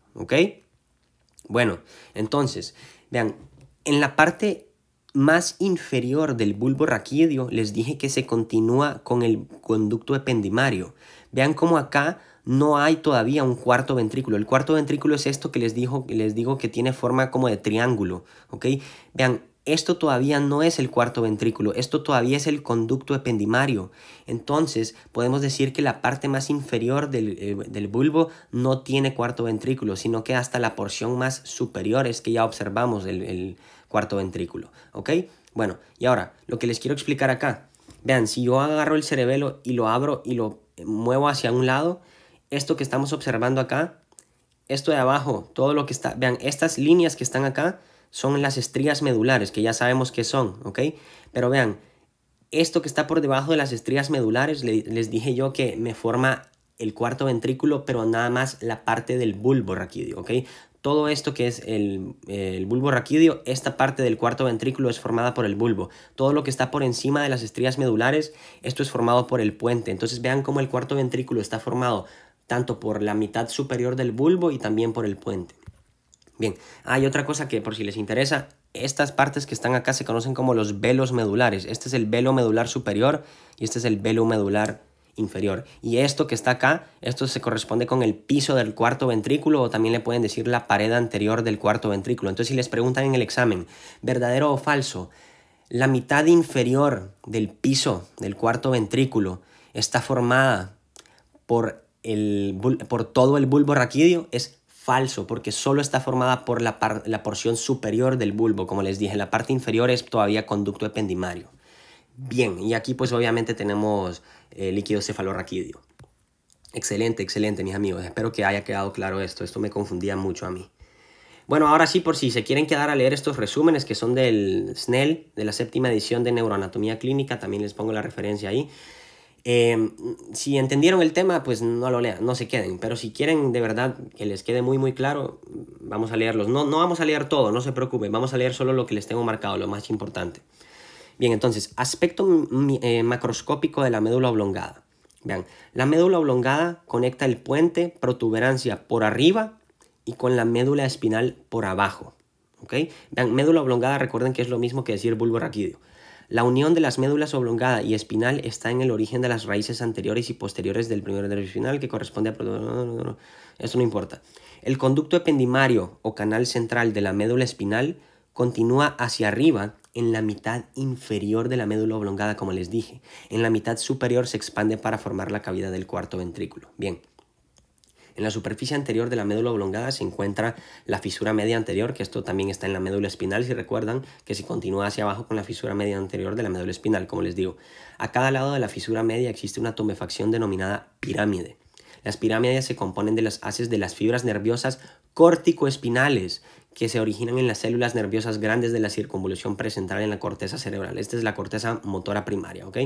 Bueno, entonces, vean, en la parte más inferior del bulbo raquídeo les dije que se continúa con el conducto ependimario. Vean cómo acá no hay todavía un cuarto ventrículo. El cuarto ventrículo es esto que les, dijo, les digo que tiene forma como de triángulo, okay Vean, esto todavía no es el cuarto ventrículo, esto todavía es el conducto ependimario. Entonces, podemos decir que la parte más inferior eh, del, bulbo no tiene cuarto ventrículo, sino que hasta la porción más superior es que ya observamos el, el cuarto ventrículo, okay Bueno, y ahora, lo que les quiero explicar acá. Vean, si yo agarro el cerebelo y lo abro y lo eh, muevo hacia un lado, esto que estamos observando acá, esto de abajo, todo lo que está, vean, estas líneas que están acá son las estrías medulares, que ya sabemos que son, ¿ok? Pero vean, esto que está por debajo de las estrías medulares, les dije yo que me forma el cuarto ventrículo, pero nada más la parte del bulbo raquídeo, ¿ok? Todo esto que es el, el bulbo raquídeo, esta parte del cuarto ventrículo es formada por el bulbo. Todo lo que está por encima de las estrías medulares, esto es formado por el puente. Entonces vean cómo el cuarto ventrículo está formado tanto por la mitad superior del bulbo y también por el puente. Bien, hay otra cosa que por si les interesa, estas partes que están acá se conocen como los velos medulares. Este es el velo medular superior y este es el velo medular inferior. Y esto que está acá, esto se corresponde con el piso del cuarto ventrículo o también le pueden decir la pared anterior del cuarto ventrículo. Entonces si les preguntan en el examen, verdadero o falso, la mitad inferior del piso del cuarto ventrículo está formada por por todo el bulbo raquídeo es falso porque solo está formada por la, porción superior del bulbo. Como les dije, la parte inferior es todavía conducto ependimario. Bien, y aquí pues obviamente tenemos eh, líquido cefalorraquídeo. Excelente, excelente mis amigos. Espero que haya quedado claro esto. Esto me confundía mucho a mí. Bueno, ahora sí, por si se quieren quedar a leer estos resúmenes que son del Snell, de la séptima edición de Neuroanatomía Clínica, también les pongo la referencia ahí. Em, si entendieron el tema, pues no lo lean, no se queden. Pero si quieren de verdad que les quede muy, muy claro, vamos a leerlos. No, no vamos a leer todo, no se preocupen, vamos a leer solo lo que les tengo marcado, lo más importante. Bien, entonces, aspecto eh, macroscópico de la médula oblongada. Vean, la médula oblongada conecta el puente protuberancia por arriba y con la médula espinal por abajo. ¿Ok? Vean, médula oblongada, recuerden que es lo mismo que decir bulbo raquídeo. La unión de las médulas oblongada y espinal está en el origen de las raíces anteriores y posteriores del primer nervio espinal que corresponde a... Esto no importa. El conducto ependimario o canal central de la médula espinal continúa hacia arriba en la mitad inferior de la médula oblongada, como les dije. En la mitad superior se expande para formar la cavidad del cuarto ventrículo. Bien. En la superficie anterior de la médula oblongada se encuentra la fisura media anterior, que esto también está en la médula espinal, si recuerdan, que se continúa hacia abajo con la fisura media anterior de la médula espinal, como les digo. A cada lado de la fisura media existe una tomefacción denominada pirámide. Las pirámides se componen de las haces de las fibras nerviosas corticoespinales, que se originan en las células nerviosas grandes de la circunvolución precentral en la corteza cerebral. Esta es la corteza motora primaria, ¿ok?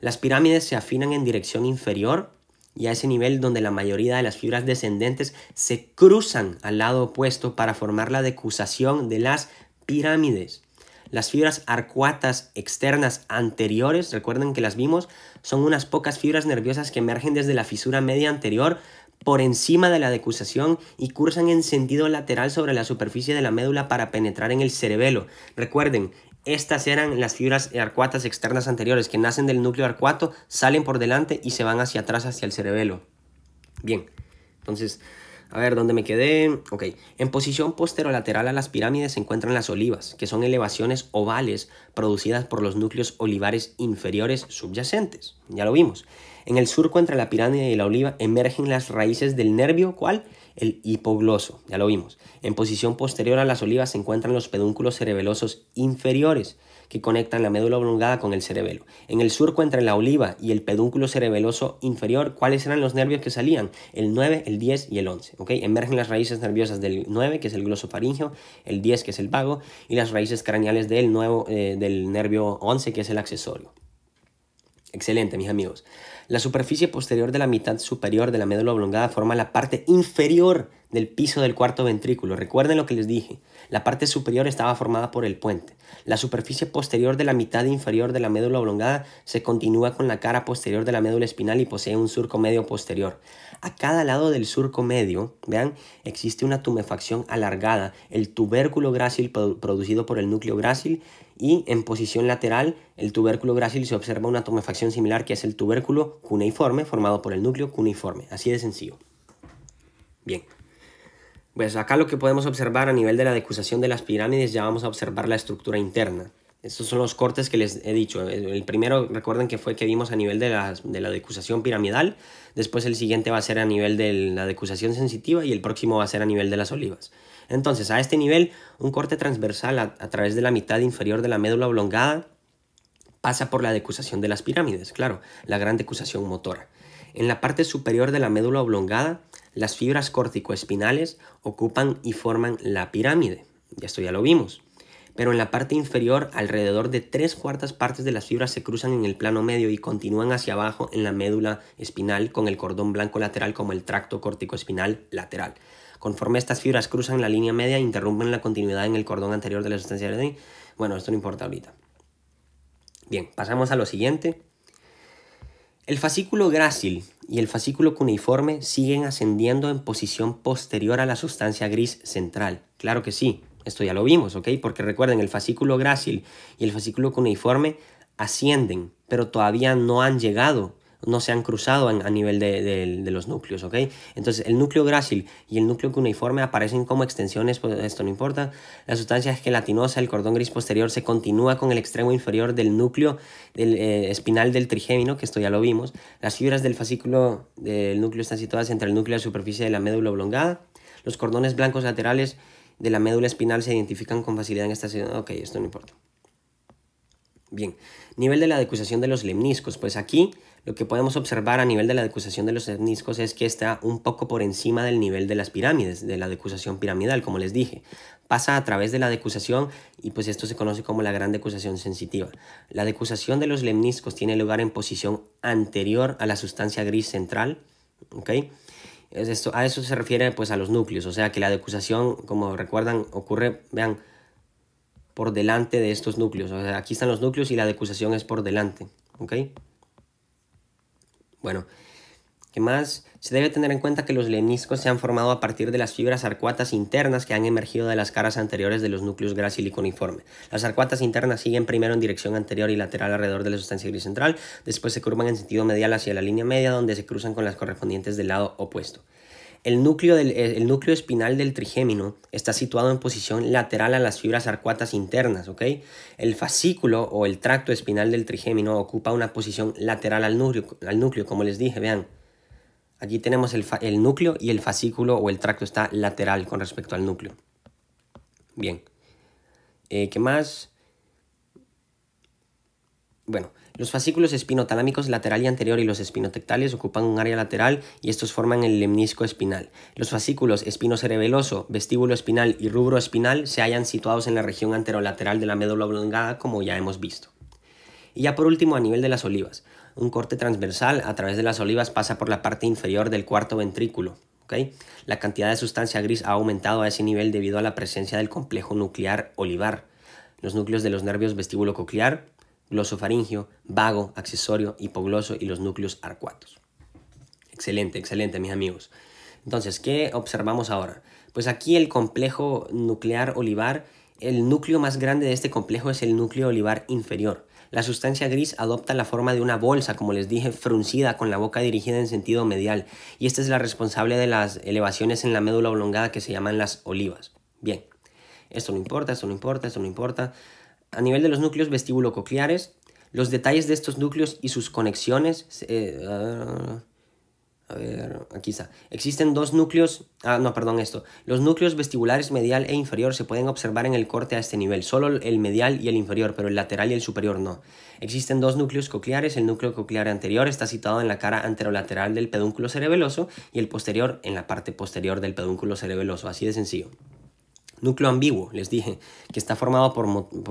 Las pirámides se afinan en dirección inferior y a ese nivel donde la mayoría de las fibras descendentes se cruzan al lado opuesto para formar la decusación de las pirámides. Las fibras arcuatas externas anteriores, recuerden que las vimos, son unas pocas fibras nerviosas que emergen desde la fisura media anterior por encima de la decusación y cursan en sentido lateral sobre la superficie de la médula para penetrar en el cerebelo. Recuerden, estas eran las fibras arcuatas externas anteriores que nacen del núcleo arcuato, salen por delante y se van hacia atrás hacia el cerebelo. Bien, entonces, a ver, ¿dónde me quedé? Ok, en posición posterolateral a las pirámides se encuentran las olivas, que son elevaciones ovales producidas por los núcleos olivares inferiores subyacentes. Ya lo vimos. En el surco entre la pirámide y la oliva emergen las raíces del nervio, ¿cuál? el hipogloso, ya lo vimos. En posición posterior a las olivas se encuentran los pedúnculos cerebelosos inferiores que conectan la médula oblongada con el cerebelo. En el surco entre la oliva y el pedúnculo cerebeloso inferior, ¿cuáles eran los nervios que salían? El 9, el 10 y el 11. ¿okay? Emergen las raíces nerviosas del 9, que es el glosofaringeo, el 10, que es el vago, y las raíces craneales del, nuevo, eh, del nervio 11, que es el accesorio. Excelente, mis amigos. La superficie posterior de la mitad superior de la médula oblongada forma la parte inferior del piso del cuarto ventrículo. Recuerden lo que les dije. La parte superior estaba formada por el puente. La superficie posterior de la mitad inferior de la médula oblongada se continúa con la cara posterior de la médula espinal y posee un surco medio posterior. A cada lado del surco medio, vean, existe una tumefacción alargada, el tubérculo grácil producido por el núcleo grácil y en posición lateral el tubérculo grácil se observa una tumefacción similar que es el tubérculo cuneiforme formado por el núcleo cuneiforme. Así de sencillo. Bien, pues acá lo que podemos observar a nivel de la decusación de las pirámides ya vamos a observar la estructura interna. Estos son los cortes que les he dicho. El primero, recuerden que fue que vimos a nivel de la, de la decusación piramidal. Después el siguiente va a ser a nivel de la decusación sensitiva y el próximo va a ser a nivel de las olivas. Entonces, a este nivel, un corte transversal a, a través de la mitad inferior de la médula oblongada pasa por la decusación de las pirámides, claro, la gran decusación motora. En la parte superior de la médula oblongada las fibras córtico-espinales ocupan y forman la pirámide, y esto ya lo vimos. Pero en la parte inferior, alrededor de tres cuartas partes de las fibras se cruzan en el plano medio y continúan hacia abajo en la médula espinal con el cordón blanco lateral como el tracto córtico-espinal lateral. Conforme estas fibras cruzan la línea media, interrumpen la continuidad en el cordón anterior de la sustancia de... Bueno, esto no importa ahorita. Bien, pasamos a lo siguiente. El fascículo grácil y el fascículo cuneiforme siguen ascendiendo en posición posterior a la sustancia gris central. Claro que sí, esto ya lo vimos, ¿ok? Porque recuerden, el fascículo grácil y el fascículo cuneiforme ascienden, pero todavía no han llegado no se han cruzado a, nivel de, los núcleos, ¿ok? Entonces el núcleo grácil y el núcleo cuneiforme aparecen como extensiones, pues esto no importa. La sustancia es gelatinosa, el cordón gris posterior, se continúa con el extremo inferior del núcleo del, eh, espinal del trigémino, que esto ya lo vimos. Las fibras del fascículo del núcleo están situadas entre el núcleo y la superficie de la médula oblongada. Los cordones blancos laterales de la médula espinal se identifican con facilidad en esta sección. Ok, esto no importa. Bien, nivel de la decusación de los lemniscos. Pues aquí lo que podemos observar a nivel de la decusación de los lemniscos es que está un poco por encima del nivel de las pirámides, de la decusación piramidal, como les dije. Pasa a través de la decusación y pues esto se conoce como la gran decusación sensitiva. La decusación de los lemniscos tiene lugar en posición anterior a la sustancia gris central, ¿ok? Esto, a eso se refiere pues a los núcleos, o sea que la decusación, como recuerdan, ocurre, vean, por delante de estos núcleos. O sea, aquí están los núcleos y la decusación es por delante, ¿ok? Bueno, ¿qué más? Se debe tener en cuenta que los leniscos se han formado a partir de las fibras arcuatas internas que han emergido de las caras anteriores de los núcleos siliconiforme. Las arcuatas internas siguen primero en dirección anterior y lateral alrededor de la sustancia gris central, después se curvan en sentido medial hacia la línea media donde se cruzan con las correspondientes del lado opuesto. El núcleo, del, núcleo espinal del trigémino está situado en posición lateral a las fibras arcuatas internas, ¿ok? El fascículo o el tracto espinal del trigémino ocupa una posición lateral al núcleo, al núcleo como les dije, vean. Aquí tenemos el, núcleo y el fascículo o el tracto está lateral con respecto al núcleo. Bien. Eh, ¿Qué más? Bueno, los fascículos espinotalámicos lateral y anterior y los espinotectales ocupan un área lateral y estos forman el lemnisco espinal. Los fascículos espinocerebeloso, vestíbulo espinal y rubro espinal se hallan situados en la región anterolateral de la médula oblongada como ya hemos visto. Y ya por último a nivel de las olivas. Un corte transversal a través de las olivas pasa por la parte inferior del cuarto ventrículo. La cantidad de sustancia gris ha aumentado a ese nivel debido a la presencia del complejo nuclear olivar los núcleos de los nervios vestíbulo coclear, glosofaringio, vago, accesorio, hipogloso y los núcleos arcuatos. Excelente, excelente, mis amigos. Entonces, ¿qué observamos ahora? Pues aquí el complejo nuclear olivar, el núcleo más grande de este complejo es el núcleo olivar inferior. La sustancia gris adopta la forma de una bolsa, como les dije, fruncida con la boca dirigida en sentido medial, y esta es la responsable de las elevaciones en la médula oblongada que se llaman las olivas. Bien, esto no importa, esto no importa, esto no importa. A nivel de los núcleos vestíbulo-cocleares, los detalles de estos núcleos y sus conexiones... Eh, a ver, aquí está. Existen dos núcleos... Ah, no, perdón, esto. Los núcleos vestibulares medial e inferior se pueden observar en el corte a este nivel. Solo el medial y el inferior, pero el lateral y el superior no. Existen dos núcleos cocleares. El núcleo coclear anterior está situado en la cara anterolateral del pedúnculo cerebeloso y el posterior en la parte posterior del pedúnculo cerebeloso. Así de sencillo. Núcleo ambiguo, les dije, que está formado por,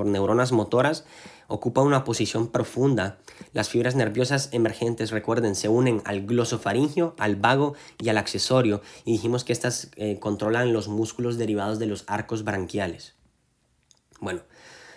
neuronas motoras, ocupa una posición profunda. Las fibras nerviosas emergentes, recuerden, se unen al glosofaringio, al vago y al accesorio, y dijimos que estas eh, controlan los músculos derivados de los arcos branquiales. Bueno,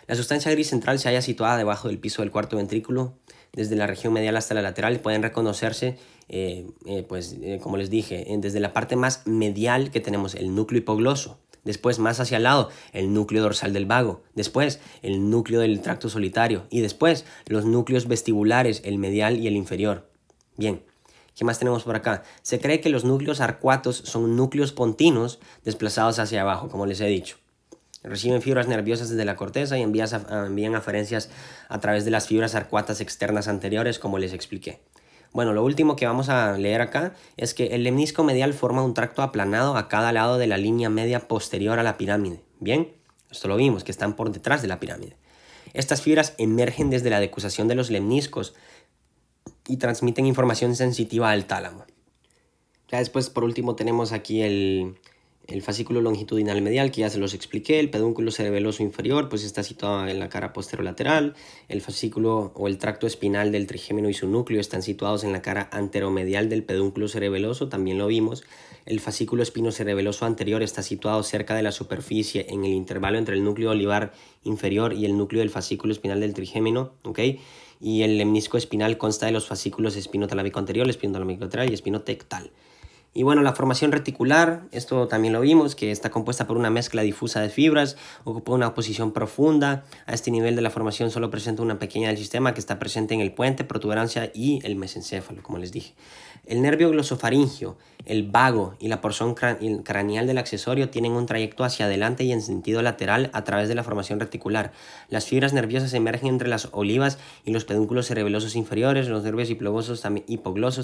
la sustancia gris central se halla situada debajo del piso del cuarto ventrículo, desde la región medial hasta la lateral, pueden reconocerse, eh, eh, pues como les dije, desde la parte más medial que tenemos, el núcleo hipogloso después más hacia el lado el núcleo dorsal del vago, después el núcleo del tracto solitario y después los núcleos vestibulares, el medial y el inferior. Bien, ¿qué más tenemos por acá? Se cree que los núcleos arcuatos son núcleos pontinos desplazados hacia abajo, como les he dicho. Reciben fibras nerviosas desde la corteza y envían aferencias a través de las fibras arcuatas externas anteriores, como les expliqué. Bueno, lo último que vamos a leer acá es que el lemnisco medial forma un tracto aplanado a cada lado de la línea media posterior a la pirámide. Bien, esto lo vimos, que están por detrás de la pirámide. Estas fibras emergen desde la decusación de los lemniscos y transmiten información sensitiva al tálamo. Ya después, por último, tenemos aquí el, el fascículo longitudinal medial, que ya se los expliqué, el pedúnculo cerebeloso inferior, pues está situado en la cara posterolateral, el fascículo o el tracto espinal del trigémino y su núcleo están situados en la cara anteromedial del pedúnculo cerebeloso, también lo vimos, el fascículo espinocerebeloso anterior está situado cerca de la superficie en el intervalo entre el núcleo olivar inferior y el núcleo del fascículo espinal del trigémino, Y el lemnisco espinal consta de los fascículos espinotalámico anterior, espinotalámico lateral y espinotectal. Y bueno, la formación reticular, esto también lo vimos, que está compuesta por una mezcla difusa de fibras, ocupa una posición profunda. A este nivel de la formación solo presenta una pequeña del sistema que está presente en el puente, protuberancia y el mesencéfalo, como les dije. El nervio glosofaringio, el vago y la porción craneal del accesorio tienen un trayecto hacia adelante y en sentido lateral a través de la formación reticular. Las fibras nerviosas emergen entre las olivas y los pedúnculos cerebelosos inferiores. Los nervios hipoglosos, también,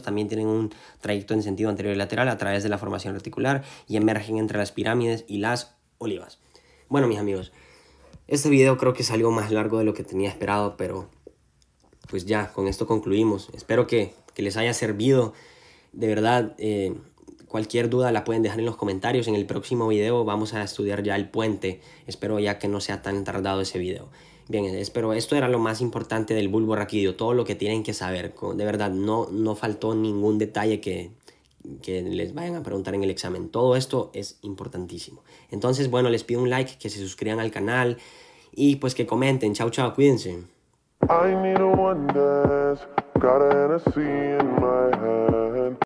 también tienen un trayecto en sentido anterior y lateral a través de la formación reticular y emergen entre las pirámides y las olivas. Bueno, mis amigos, este video creo que salió más largo de lo que tenía esperado, pero pues ya, con esto concluimos. Espero que, que les haya servido de verdad, eh, cualquier duda la pueden dejar en los comentarios. En el próximo video vamos a estudiar ya el puente. Espero ya que no sea tan tardado ese video. Bien, espero esto era lo más importante del bulbo raquídeo, todo lo que tienen que saber. De verdad, no, no faltó ningún detalle que, les vayan a preguntar en el examen. Todo esto es importantísimo. Entonces, bueno, les pido un like, que se suscriban al canal y pues que comenten. Chau, chau, cuídense.